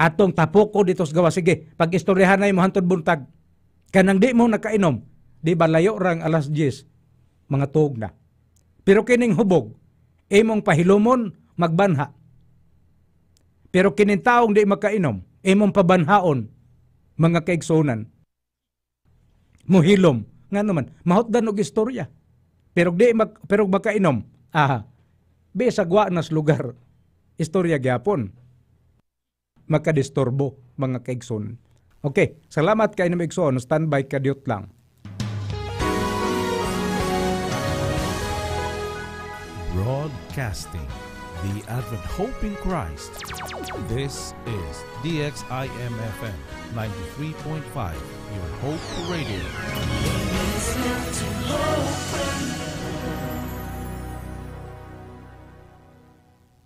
Speaker 1: atong tapoko dito sa gawa. Sige, pag-istoryahan na mo hantod buntag. Kanang di mo nakainom, di ba layo rang alas 10, mga tuog na. Pero kining hubog, imong pahilomon, magbanha. Pero kining taong di makainom, imong pabanhaon, mga kaigsunan. Muhilom, nga naman, mahotdan og istorya. Pero di mag, pero makainom, aha, bisagwa nas lugar, istorya gyapon makadisturbo mga kaigson. Okay, salamat kay na igsoon. Standby kadyot lang. Broadcasting the Advent Hope in Christ. This is DXIMFM 93.5, your hope radio.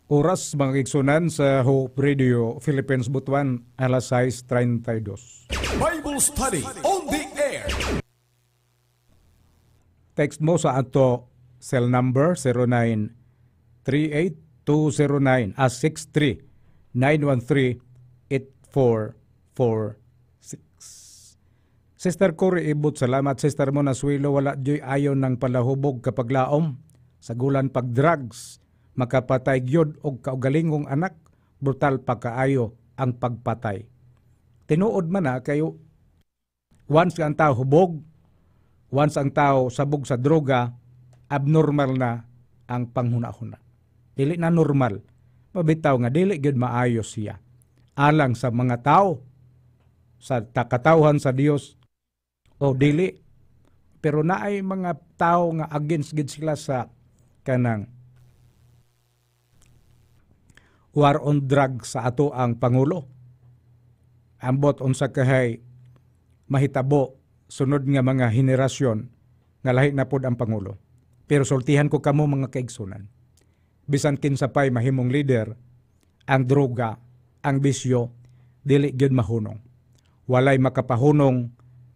Speaker 1: Oras mga kiksunan sa Hope Radio Philippines Butuan alas 6.32. Bible Study on the Air Text mo sa ato cell number 0938209 as 639138446. Sister Cory Ibot, salamat Sister Monasuelo, wala joy ayon ng palahubog kapag laom, sa gulan pag drugs, makapatay gyud og kaugalingong anak brutal pagkaayo ang pagpatay tinuod man na kayo once ang tao hubog once ang tao sabog sa droga abnormal na ang panghunahuna dili na normal mabitaw nga dili gyud maayo siya alang sa mga tao sa takatauhan sa Dios o dili pero naay mga tao nga against gid sila sa kanang war on drug sa ato ang Pangulo. Ambot unsa kahay mahitabo sunod nga mga henerasyon nga lahi na pod ang Pangulo. Pero sultihan ko kamo mga kaigsunan. Bisan kinsa pay mahimong leader, ang droga, ang bisyo, dili gyud mahunong. Walay makapahunong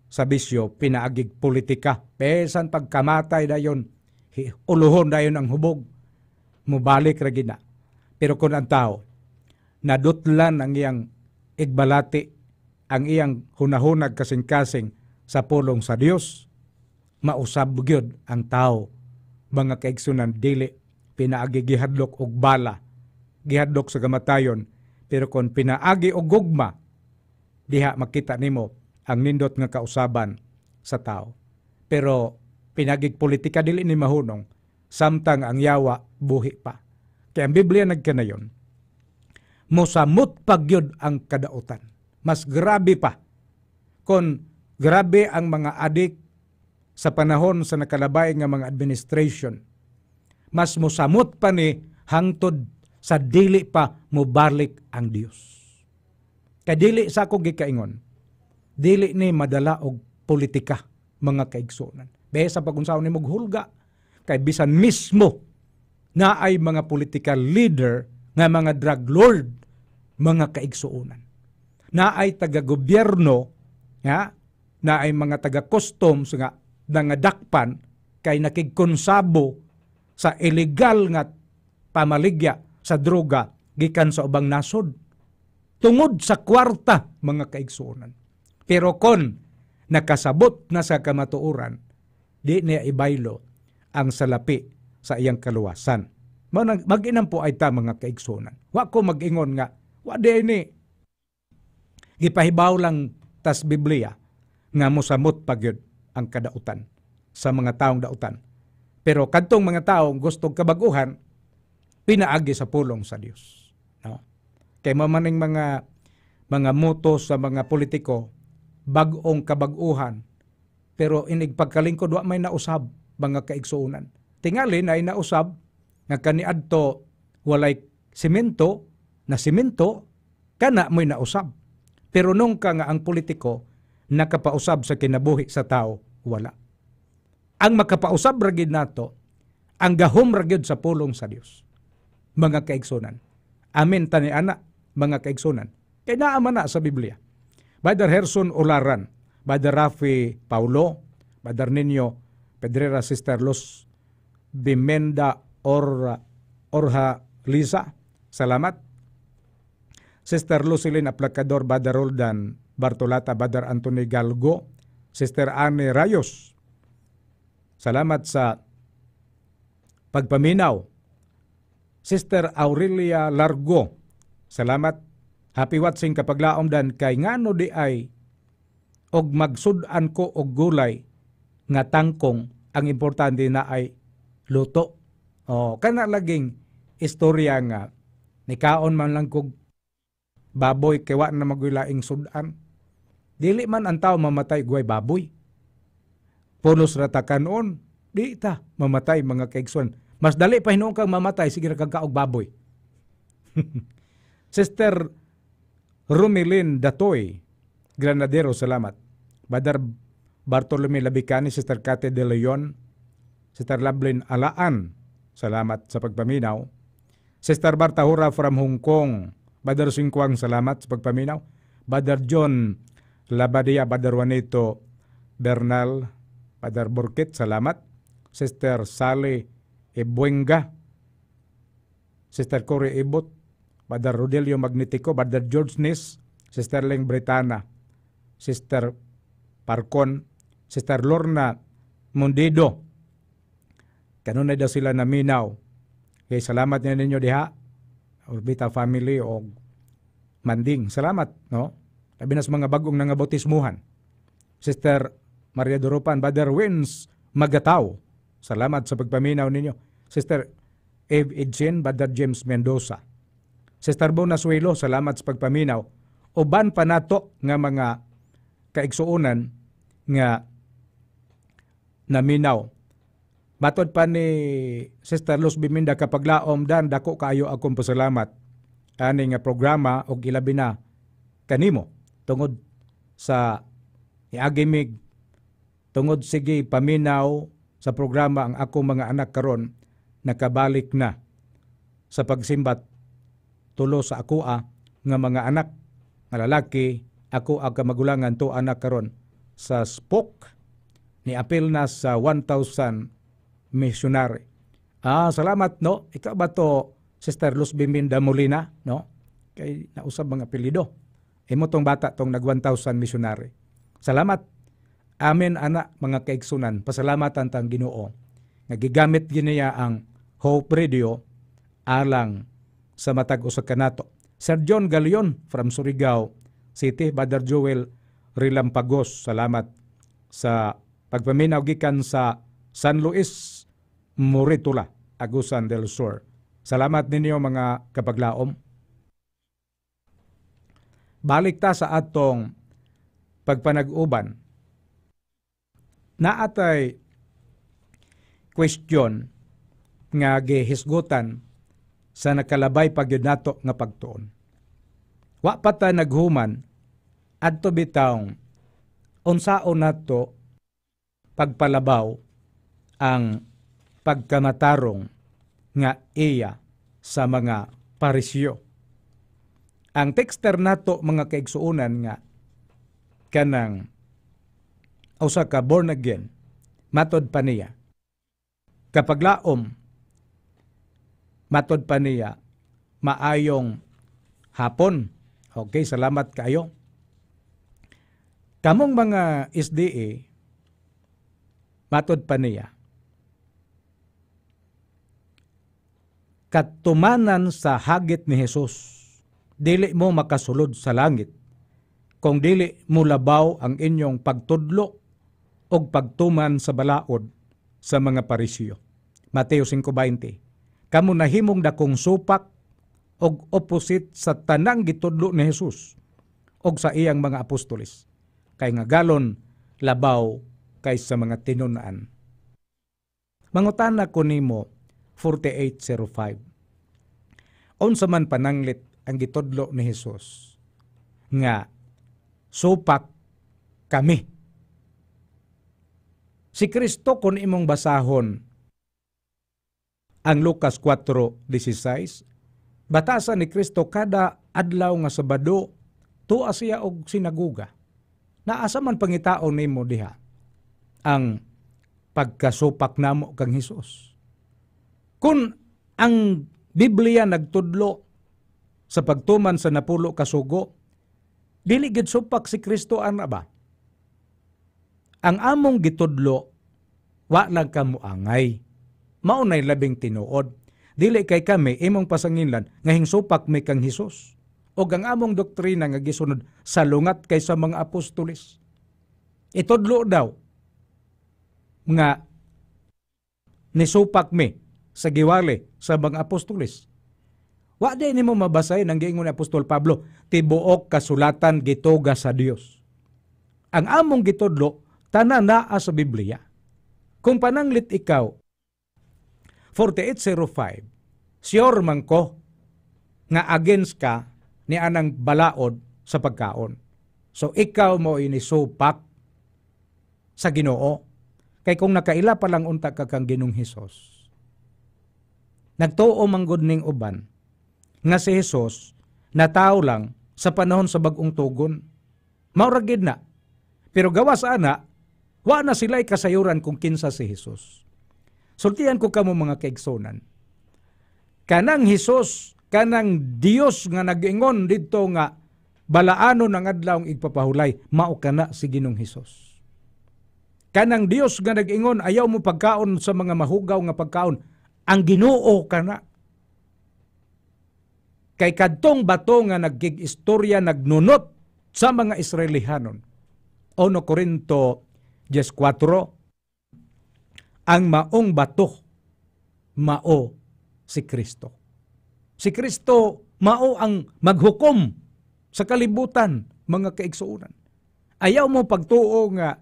Speaker 1: sa bisyo, pinaagig politika. Pesan pagkamatay dayon, uluhon dayon ang hubog. Mubalik ra gina pero kung ang tao, nadutlan ang iyang igbalati, ang iyang hunahunag kasing-kasing sa pulong sa Dios, mausab gyud ang tao. Mga kaigsunan dili pinaagi gihadlok og bala, gihadlok sa gamatayon, pero kon pinaagi og gugma, diha makita nimo ang nindot nga kausaban sa tao. Pero pinagig politika dili ni mahunong, samtang ang yawa buhi pa. Kaya ang Biblia nagkanayon, mosamot pagyod ang kadautan. Mas grabe pa kon grabe ang mga adik sa panahon sa nakalabay nga mga administration. Mas mosamot pa ni hangtod sa dili pa mubalik ang Dios. Kay dili sa akong gikaingon, dili ni madala og politika mga kaigsoonan. Besa pag unsaon ni maghulga kay bisan mismo na ay mga political leader nga mga drug lord mga kaigsuonan na ay taga-gobyerno nga na ay mga taga-customs nga nga dakpan kay nakigkonsabo sa illegal nga pamaligya sa droga gikan sa ubang nasod tungod sa kwarta mga kaigsuonan pero kon nakasabot na sa kamatuoran di niya ibaylo ang salapi sa iyang kaluwasan. Mag-inan po ay ta mga kaigsunan. Wa ko magingon nga, wa di ni. Gipahibaw lang tas Biblia nga mosamot pagyod ang kadautan sa mga taong dautan. Pero kadtong mga taong gustong kabaguhan, pinaagi sa pulong sa Dios. No? Kay mamaning mga mga moto sa mga politiko, bagong kabaguhan, pero inig pagkalingkod, wa may nausab mga kaigsuunan tingali na inausab nga kaniadto walay simento na simento kana mo'y nausab. Pero nung ka nga ang politiko nakapausab sa kinabuhi sa tao, wala. Ang makapausab ra gid nato ang gahom ra gyud sa pulong sa Dios. Mga kaigsunan. Amen tani ana mga kaigsunan. Kay naa man na sa Biblia. Brother Herson Olaran, Brother Rafi Paulo, Brother Ninyo Pedrera Sister Los Bimenda or Orha Lisa. Salamat. Sister Lucilin Aplacador Badaroldan, Bartolata Badar Anthony Galgo, Sister Anne Rayos. Salamat sa pagpaminaw. Sister Aurelia Largo. Salamat. Happy watching kapaglaom dan kay ngano di ay og magsudan ko og gulay nga tangkong ang importante na ay luto. O, oh, kana laging istorya nga, ni kaon man lang kog baboy, kewa na magulaing sudan. Dili man ang tao mamatay guway baboy. Punos ratakan on, di ta mamatay mga kaigsuan. Mas dali pa hinuon kang mamatay, sige na kagkaog baboy. Sister Rumilin Datoy, Granadero, salamat. Badar Bartolome Labicani, Sister Kate De Leon, Sister Loveline Alaan, salamat sa pagpaminaw. Sister Bartahura from Hong Kong, Brother Singkwang, salamat sa pagpaminaw. Brother John Labadia, Brother Juanito Bernal, Brother Burkit, salamat. Sister Sally Ebuenga, Sister Corey Ibot, Brother Rodelio Magnetico, Brother George Nis, Sister Ling Britana, Sister Parkon, Sister Lorna Mundido, Kanunay daw sila na minaw. Kaya salamat na ninyo diha. Orbita family o manding. Salamat, no? Labi na sa mga bagong nangabotismuhan. Sister Maria Durupan, Brother Wins, Magataw. Salamat sa pagpaminaw ninyo. Sister Eve Edgen, Brother James Mendoza. Sister Bona Suelo, salamat sa pagpaminaw. Uban pa nato nga mga kaigsuunan nga naminaw Matod pa ni Sister Luz Biminda kapag laom dan dako kaayo akong pasalamat ani nga programa og ilabi na kanimo tungod sa iagimig tungod sige paminaw sa programa ang akong mga anak karon nakabalik na sa pagsimbat tulo sa akoa nga mga anak nga lalaki ako ang kamagulangan to anak karon sa spok ni apil na sa 1000 missionary. Ah, salamat no. Ikaw ba to Sister Luz Biminda Molina no? Kay nausab mga apelyido. Imo e tong bata tong nag 1000 missionary. Salamat. Amen ana mga kaigsunan. Pasalamatan tang Ginoo nga gigamit niya ang Hope Radio alang sa matag usa kanato. Sir John Galion from Surigao City, Brother Joel Rilampagos. Salamat sa pagpaminaw gikan sa San Luis Moritula, Agusan del Sur. Salamat ninyo mga kapaglaom. Balik ta sa atong pagpanag-uban. Naatay question nga gihisgutan sa nakalabay pagyud nato nga pagtuon. Wa pa ta naghuman adto bitaw unsaon nato pagpalabaw ang pagkamatarong nga iya sa mga parisyo. Ang tekster nato mga kaigsuunan nga kanang usa ka born again matod pa niya kapag laom matod pa niya maayong hapon okay salamat kayo kamong mga SDA matod pa niya katumanan sa hagit ni Hesus. Dili mo makasulod sa langit kung dili mo labaw ang inyong pagtudlo o pagtuman sa balaod sa mga parisiyo. Mateo 5.20 Kamu nahimong dakong supak og opposite sa tanang gitudlo ni Hesus og sa iyang mga apostolis. Kay nga galon, labaw kaysa mga tinunaan. Mangutana ko nimo 48.05. Unsa man pananglit ang gitudlo ni Hesus nga supak kami. Si Kristo kun imong basahon ang Lucas 4:16 batasan ni Kristo kada adlaw nga Sabado tuwa siya og sinaguga. Naasa man pangitaon nimo diha ang pagkasupak namo kang Hesus kung ang Biblia nagtudlo sa pagtuman sa napulo kasugo, dili gid supak si Kristo ana ba? Ang among gitudlo wa nagkamuangay. Maunay labing tinuod. Dili kay kami imong pasanginlan nga hingsupak mi kang Hesus. O ang among doktrina nga gisunod salungat kay sa mga apostolis. Itudlo daw nga nisupak mi sa giwali sa mga apostolis. Wa di nimo mabasay ng giingon ni Apostol Pablo, tibuok kasulatan gituga sa Dios. Ang among gitudlo tanan naa sa Biblia. Kung pananglit ikaw 4805, sure man ko nga against ka ni anang balaod sa pagkaon. So ikaw mo inisupak sa Ginoo. Kay kung nakaila pa lang unta ka kang Ginong Hesus, Nagtuo mang gud ning uban nga si Hesus na tao lang sa panahon sa bagong tugon. Mauragid na. Pero gawas ana, wa na sila'y kasayuran kung kinsa si Hesus. Sultian ko kamo mga kaigsonan. Kanang Hesus, kanang Dios nga nagingon didto nga balaano ng adlawng igpapahulay, mao kana si Ginoong Hesus. Kanang Dios nga nagingon ayaw mo pagkaon sa mga mahugaw nga pagkaon, ang Ginoo kana kay kadtong bato nga nagkigistorya nagnunot sa mga Israelihanon. 1 Korinto 10.4 Ang maong bato, mao si Kristo. Si Kristo, mao ang maghukom sa kalibutan, mga kaigsuunan. Ayaw mo pagtuo nga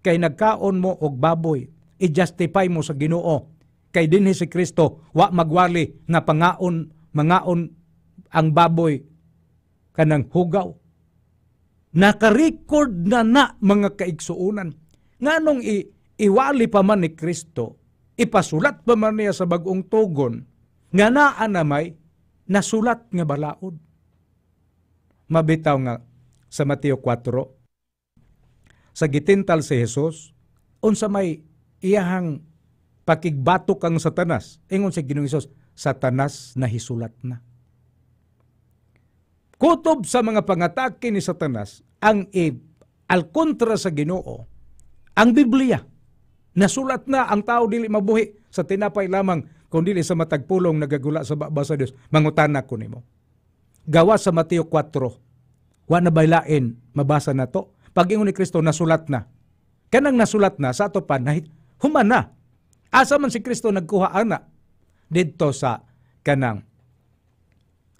Speaker 1: kay nagkaon mo og baboy, i-justify mo sa ginoo kay dinhi si Kristo wa magwali nga pangaon mangaon ang baboy kanang hugaw nakarecord na na mga kaigsuunan nganong i iwali pa man ni Kristo ipasulat pa man niya sa bagong tugon nga naa na may nasulat nga balaod mabitaw nga sa Mateo 4 sa gitintal si Jesus unsa may iyahang pakigbato kang satanas. Ingon sa Ginoong Hesus, satanas na hisulat na. Kutob sa mga pangatake ni satanas ang e, alkontra sa Ginoo ang Biblia. Nasulat na ang tao dili mabuhi sa tinapay lamang kundi sa matagpulong nagagula sa baba sa Dios. Mangutana ko nimo. Gawa sa Mateo 4. Wa na baylain mabasa na to. Pag ingon ni Kristo nasulat na. Kanang nasulat na sa ato pa na human na Asa man si Kristo nagkuha ana dito sa kanang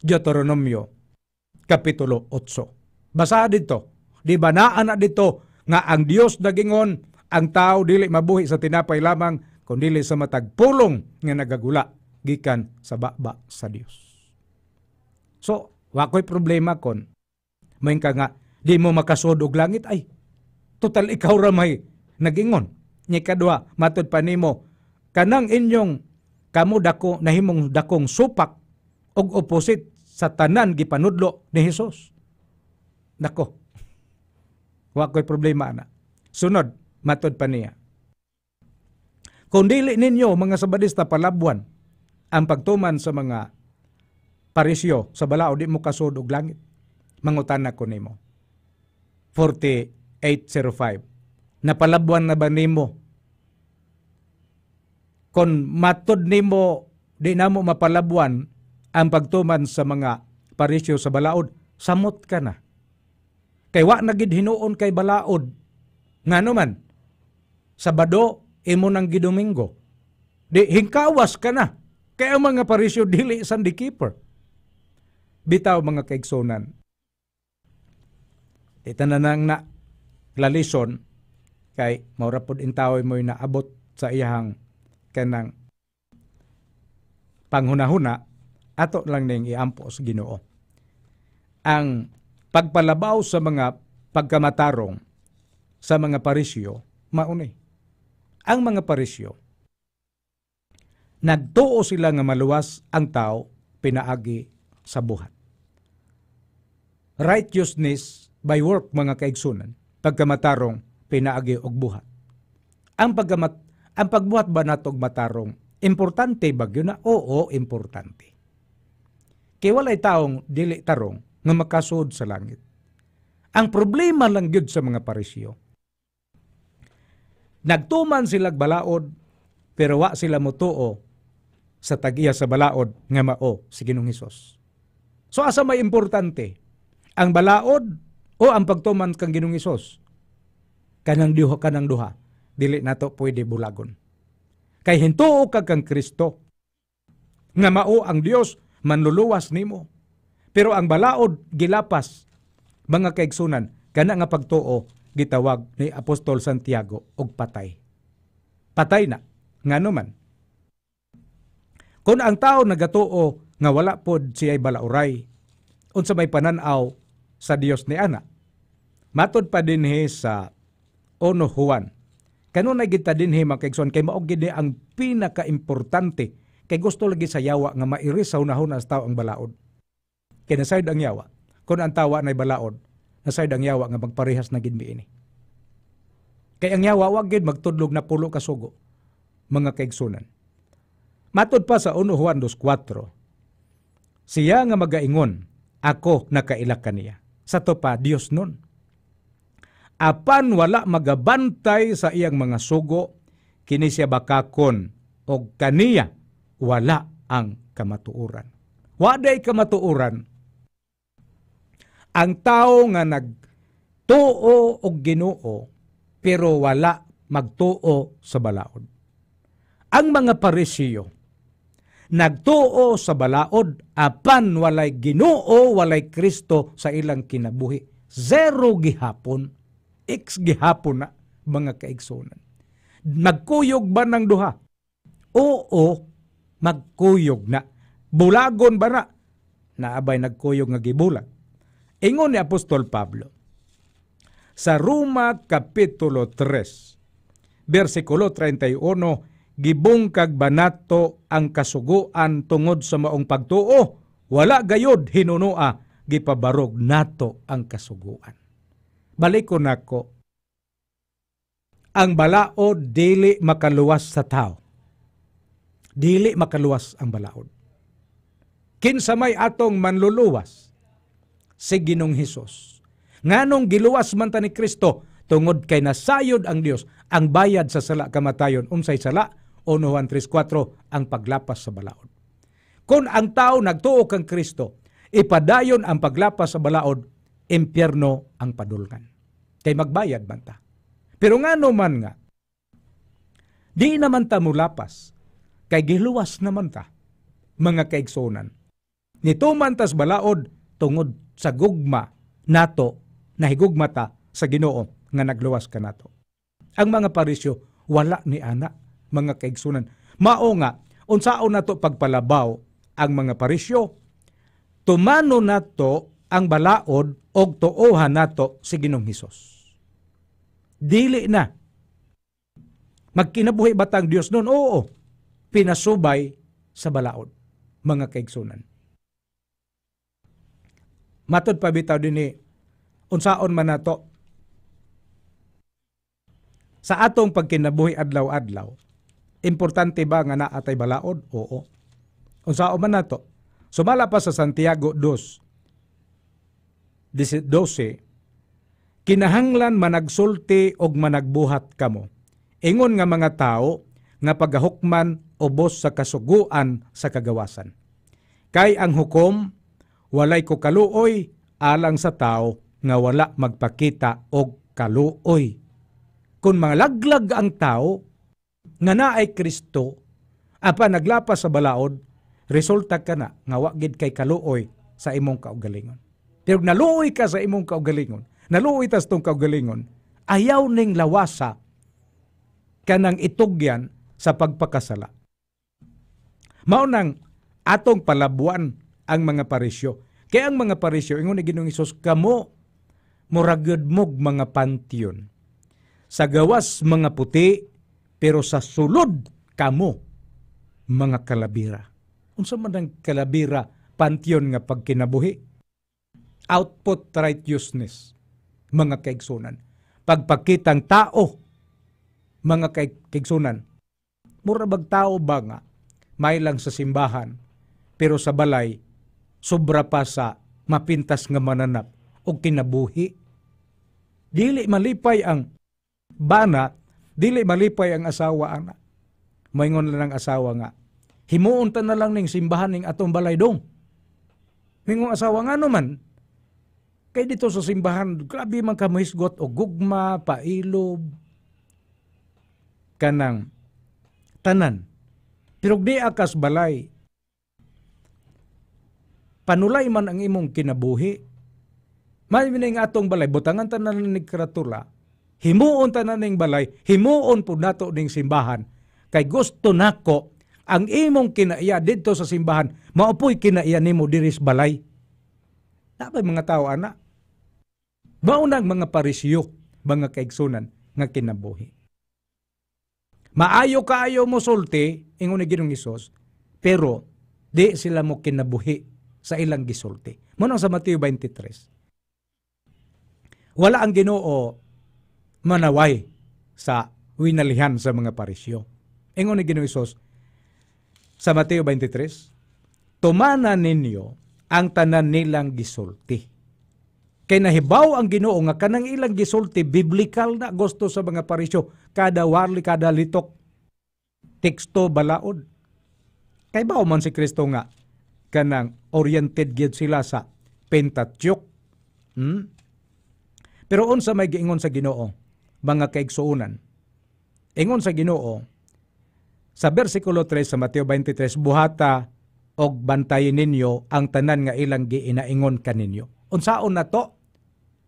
Speaker 1: Deuteronomio kapitulo 8. Basa dito. Di ba na ana dito nga ang Dios dagingon ang tao dili mabuhi sa tinapay lamang kundi sa matag pulong nga nagagula gikan sa baba sa Dios. So, wa koy problema kon may ka nga di mo makasod og langit ay total ikaw ra may nagingon. Ni kadua matud pa nimo kanang inyong kamo dako nahimong dakong supak og opposite sa tanan gipanudlo ni Hesus. Nako. Wa ko'y problema ana. Sunod, matod pa niya. Kung dili ninyo mga sabadista palabuan ang pagtuman sa mga parisyo sa balao di mo kasod og langit. Mangutan na ko nimo. 4805. Napalabuan na ba nimo Kon matod nimo di namo mapalabuan ang pagtuman sa mga parisyo sa balaod, samot ka na. Kay wa na gid hinuon kay balaod ngano man Sabado imo nang gidomingo. Di hingkawas ka na. Kay ang mga parisyo dili sandi keeper. Bitaw mga kaigsonan. Itananang na, nang na la kay maura pod intaway mo na abot sa iyang kanang panghunahuna ato lang ning iampo sa Ginoo. Ang pagpalabaw sa mga pagkamatarong sa mga parisyo mauni. Ang mga parisyo nagtuo sila nga maluwas ang tao pinaagi sa buhat. Righteousness by work mga kaigsunan, pagkamatarong pinaagi og buhat. Ang pagkamat ang pagbuhat ba natog matarong, importante bagyo na? Oo, importante. Kay walay taong dili tarong nga makasod sa langit. Ang problema lang gyud sa mga parisyo. Nagtuman sila balaod pero wa sila motuo sa tagiya sa balaod nga mao si Ginoong Hesus. So asa may importante? Ang balaod o ang pagtuman kang Ginoong Hesus? Kanang duha kanang duha dili nato pwede bulagon. Kay hintuo ka kang Kristo nga mao ang Dios manluluwas nimo. Pero ang balaod gilapas mga kaigsunan kana nga pagtuo gitawag ni Apostol Santiago og patay. Patay na ngano man. Kung ang tao nagatuo nga wala pod siya'y balauray unsa may pananaw sa Dios ni ana. Matod pa din he sa 1 Juan Kanunay gita dinhi mga kaigsoon kay mao gid ang pinakaimportante kay gusto lagi sa yawa nga mairisaw nahon ang tao ang balaod. Kay nasayod ang yawa kun ang tawa nay balaod nasayod ang yawa nga magparehas na gid miini. Kay ang yawa wa gid magtudlog na pulo ka sugo mga kaigsunan. Matod pa sa 1 Juan 2:4. Siya nga magaingon, ako nakailak kaniya. Sa to pa Dios nun apan wala magabantay sa iyang mga sugo, kini siya bakakon, o kaniya wala ang kamatuuran. Waday kamatuuran, ang tao nga nagtuo o ginoo, pero wala magtuo sa balaod. Ang mga parisiyo, nagtuo sa balaod, apan walay ginoo, walay Kristo sa ilang kinabuhi. Zero gihapon X gihapon na mga kaigsunan. Magkuyog ba ng duha? Oo, magkuyog na. Bulagon ba na? Naabay nagkuyog nga gibulag. Ingon ni Apostol Pablo, sa Roma Kapitulo 3, versikulo 31, gibungkag banato ang kasuguan tungod sa maong pagtuo, wala gayod hinunoa, gipabarog nato ang kasuguan balikon ako. Ang balaod dili makaluwas sa tao. Dili makaluwas ang balaod. Kinsa may atong manluluwas si Ginong Hesus. Nganong giluwas man ta ni Kristo tungod kay nasayod ang Dios ang bayad sa sala kamatayon unsay sala 1 Juan ang paglapas sa balaod. Kung ang tao nagtuo kang Kristo, ipadayon ang paglapas sa balaod impyerno ang padulkan. Kay magbayad man ta. Pero nga man nga, di naman ta mulapas, kay giluwas naman ta, mga kaigsonan. Nito man balaod tungod sa gugma nato, nahigugma ta sa ginoo nga nagluwas ka nato. Ang mga parisyo, wala ni ana, mga kaigsonan. Mao nga, unsaon nato pagpalabaw ang mga parisyo, tumano nato ang balaod og tuohan nato si Ginoong Hesus. Dili na magkinabuhi batang Dios noon? Oo, pinasubay sa balaod, mga kaigsunan. Matod pa bitaw din ni unsaon man nato sa atong pagkinabuhi adlaw-adlaw, importante ba nga naa tay balaod? Oo. Unsaon man nato. Sumala pa sa Santiago 2, 12, Kinahanglan managsulti og managbuhat kamo. Ingon nga mga tao nga pagahukman ubos sa kasuguan sa kagawasan. Kay ang hukom walay ko kaluoy alang sa tao nga wala magpakita og kaluoy. Kung malaglag ang tao nga naay Kristo apa naglapas sa balaod resulta kana nga wagid kay kaluoy sa imong kaugalingon. Pero naluoy ka sa imong kaugalingon, naluoy tas tong kaugalingon, ayaw ning lawasa kanang itugyan sa pagpakasala. Maunang atong palabuan ang mga parisyo. Kaya ang mga parisyo, ingon ni Ginoong Isos, kamo muragod mog mga pantiyon. Sa gawas mga puti, pero sa sulod kamo mga kalabira. Unsa man ang kalabira pantiyon nga pagkinabuhi? output righteousness, mga kaigsunan. Pagpakitang tao, mga kaigsunan, mura bag tao ba nga, may lang sa simbahan, pero sa balay, sobra pa sa mapintas nga mananap o kinabuhi. Dili malipay ang bana, dili malipay ang asawa ana. Moingon lang ang asawa nga, himuon ta na lang ning simbahan ning atong balay dong. Mingong asawa nga naman, Kay dito sa simbahan, grabe man ka mahisgot o gugma, pailob, kanang tanan. Pero di akas balay. Panulay man ang imong kinabuhi. May mining atong balay, butangan tanan ni Kratula, Himuon tanan ning balay, himuon po nato ning simbahan. Kay gusto nako ang imong kinaiya didto sa simbahan, maupoy kinaiya nimo diris balay. Napay mga tao ana, Maunang mga parisyo, mga kaigsunan, nga kinabuhi. Maayo kaayo mo sulti, ingon ni Ginoong Isos, pero di sila mo kinabuhi sa ilang gisulti. Muna sa Mateo 23. Wala ang ginoo manaway sa winalihan sa mga parisyo. Ingon ni Ginoong Isos, sa Mateo 23, Tumanan ninyo ang tanan nilang gisulti Kay nahibaw ang Ginoo nga kanang ilang gisulti biblical na gusto sa mga parisyo kada warli kada litok teksto balaod. Kay bao man si Kristo nga kanang oriented gid sila sa Pentateuch. Hmm? Pero unsa may giingon sa Ginoo mga kaigsuonan. Ingon sa Ginoo sa bersikulo 3 sa Mateo 23 buhata og bantayin ninyo ang tanan nga ilang giinaingon kaninyo. Unsaon na to?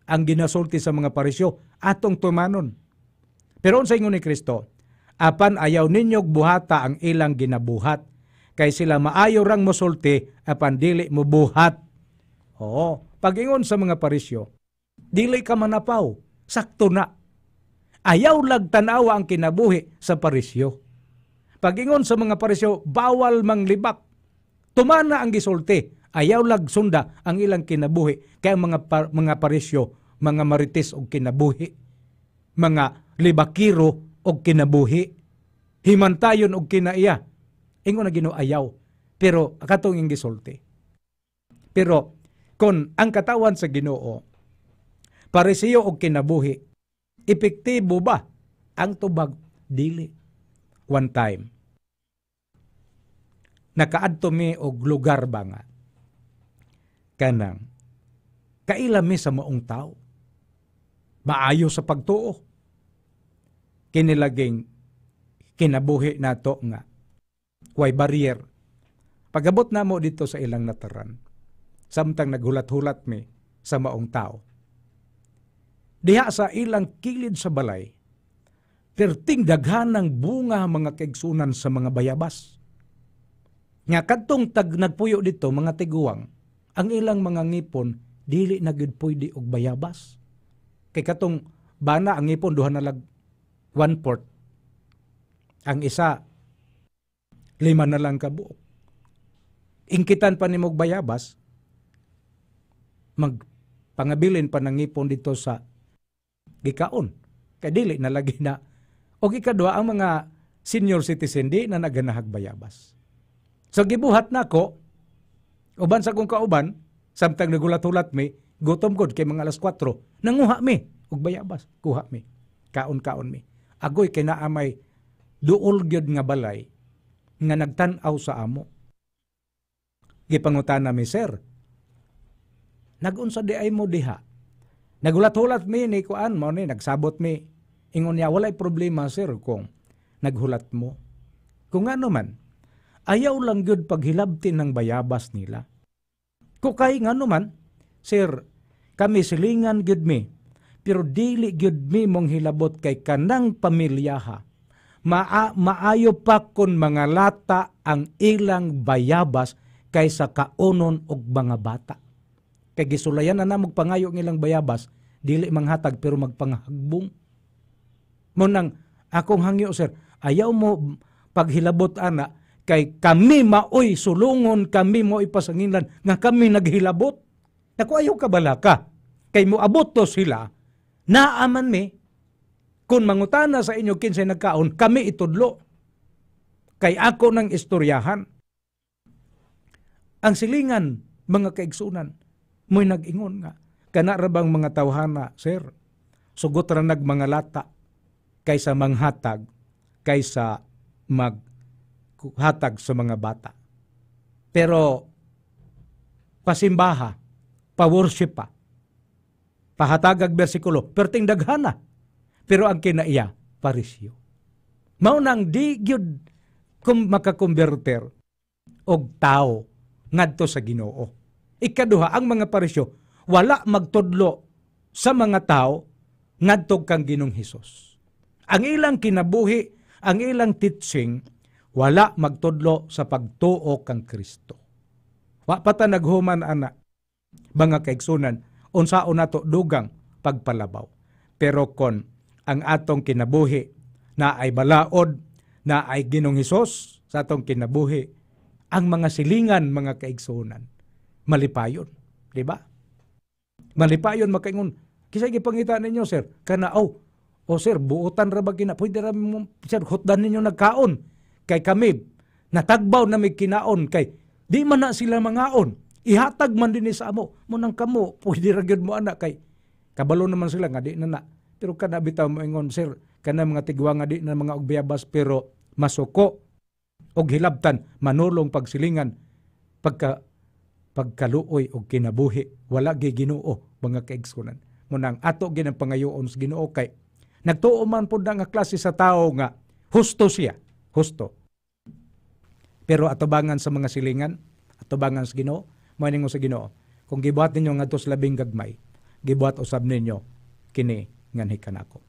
Speaker 1: ang ginasulti sa mga parisyo atong tumanon. Pero unsa ingon ni Kristo, apan ayaw ninyo buhata ang ilang ginabuhat kay sila maayo rang mosulti apan dili mo buhat. Oo, pagingon sa mga parisyo, dili ka manapaw, sakto na. Ayaw lag tanawa ang kinabuhi sa parisyo. Pagingon sa mga parisyo, bawal manglibak. Tumana ang gisulti, ayaw lag sunda ang ilang kinabuhi kay ang mga par- mga parisyo mga marites og kinabuhi, mga libakiro og kinabuhi, himantayon og kinaiya. Ingo na ginuayaw, pero akatong ing gisulti. Pero kon ang katawan sa Ginoo parisiyo og kinabuhi, epektibo ba ang tubag dili? One time, nakaadto mi og lugar ba nga kanang kaila mi sa maong tao maayo sa pagtuo. Kinilaging kinabuhi nato nga way barrier. Pagabot namo dito sa ilang nataran, samtang naghulat-hulat mi sa maong tao. Diha sa ilang kilid sa balay, perting daghanang bunga mga kaigsunan sa mga bayabas. Nga kadtong tag nagpuyo dito mga tiguwang, ang ilang mga ngipon dili na gyud pwede og bayabas. Kay katong bana ang ipon duha na lag one port. Ang isa lima na lang kabuok. Ingkitan pa ni bayabas magpangabilin pa ng ipon dito sa gikaon. Kay dili na lagi na og ikadua ang mga senior citizen di na naganahag bayabas. So gibuhat nako uban sa kong kauban samtang nagulat-ulat mi Gutom gud kay mga alas 4. Nanguha mi og bayabas, kuha mi. Kaon-kaon mi. Agoy kay naa may duol gyud nga balay nga nagtan-aw sa amo. Gipangutan na mi, sir. Nagunsa di ay mo diha? Nagulat-hulat mi ni kuan mo ni nagsabot mi. Ingon niya walay problema sir kung naghulat mo. Kung ano man, ayaw lang gyud paghilabtin ng bayabas nila. Kukay nga ano man Sir, kami silingan gid mi, pero dili gid mi mong hilabot kay kanang pamilyaha. Maa, maayo pa kon mga lata ang ilang bayabas kaysa kaonon og mga bata. Kay gisulayan na namog pangayo ang ilang bayabas, dili manghatag pero magpanghagbong. Mo nang akong hangyo sir, ayaw mo paghilabot ana kay kami maoy sulungon kami mo ipasangilan nga kami naghilabot Naku, ayaw kabalaka. Kay moabot to sila, naaman mi, kung mangutana sa inyo kinsay nagkaon, kami itudlo. Kay ako nang istoryahan. Ang silingan, mga kaigsunan, mo'y nag-ingon nga. Kanarabang mga tawhana, sir, sugot ra nag mga lata kaysa manghatag, kaysa maghatag sa mga bata. Pero, pasimbaha, paworship pa. Pahatag ag bersikulo, perting daghana. Pero ang kinaiya, parisyo. Maunang di gyud kung makakonverter og tao ngadto sa Ginoo. Ikaduha, ang mga parisyo wala magtudlo sa mga tao ngadto kang Ginong Hesus. Ang ilang kinabuhi, ang ilang teaching wala magtudlo sa pagtuo kang Kristo. Wa pata naghuman ana mga kaigsunan unsaon nato dugang pagpalabaw. Pero kon ang atong kinabuhi na ay balaod na ay ginong Hesus sa atong kinabuhi ang mga silingan mga kaigsunan malipayon, di ba? Malipayon makaingon. Kisa gipangita ninyo sir kana oh, o oh, sir buutan ra ba kina pwede ra mo sir hutdan ninyo nagkaon kay kami natagbaw na may kinaon kay di man na sila mangaon Ihatag man din sa amo. Munang kamo, pwede ra gyud mo anak kay kabalo naman sila nga di na na. Pero kana bitaw mo ingon sir, kana mga tigwa nga di na mga ugbiyabas pero masuko og hilabtan manulong pagsilingan pagka pagkaluoy og kinabuhi wala gi Ginoo mga kaigsunan munang ato ginang pangayoon sa Ginoo kay nagtuo man pud nga klase sa tao nga husto siya husto pero atubangan sa mga silingan atubangan sa Ginoo maning sa Ginoo kung gibuhat ninyo ngadto sa labing gagmay gibuhat usab ninyo kini nganhi kanako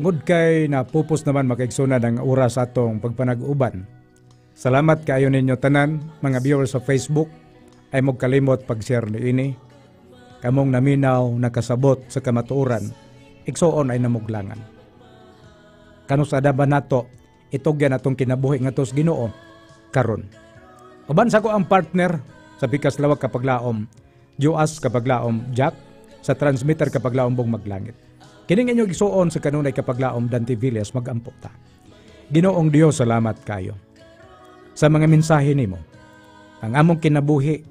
Speaker 1: Tungod kay napupos naman makaigsuna ng oras atong pagpanag-uban. Salamat kayo ninyo tanan, mga viewers sa Facebook, ay magkalimot pag-share ni ini. Kamong naminaw, nakasabot sa kamatuoran, iksoon ay namuglangan. Kanus adaban nato, itugyan atong kinabuhi nga tos ginoo, karon. Uban sa ko ang partner sa Pikas Lawag Kapaglaom, Joas Kapaglaom Jack, sa transmitter Kapaglaom Bong Maglangit. Kining inyo gisuon sa kanunay kapaglaom Dante Villas magampo ta. Ginoong Dios salamat kayo sa mga mensahe nimo. Ang among kinabuhi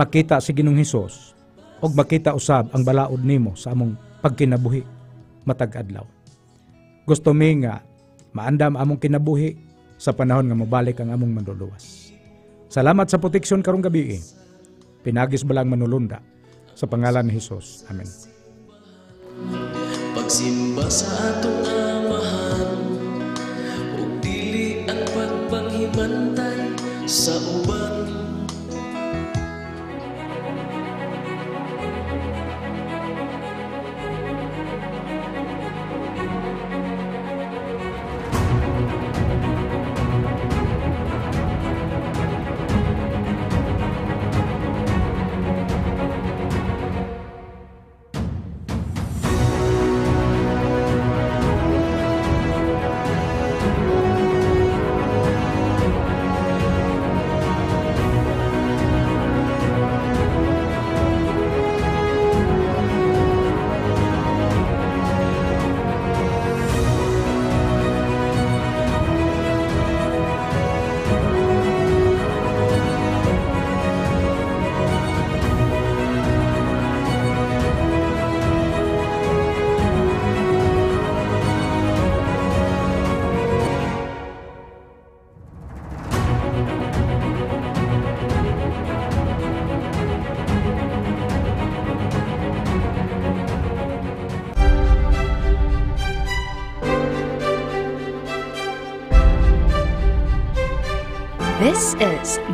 Speaker 1: makita si Ginoong Hesus og makita usab ang balaod nimo sa among pagkinabuhi matag adlaw. Gusto mi nga maandam among kinabuhi sa panahon nga mabalik ang among manluluwas. Salamat sa proteksyon karong gabi. Pinagis balang manulunda sa pangalan ni Hesus.
Speaker 2: Amen pagsimba sa atong amahan ug dili ang pagpanghimantay sa uban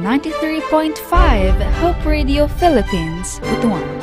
Speaker 2: 93.5 Hope Radio Philippines, Butuan.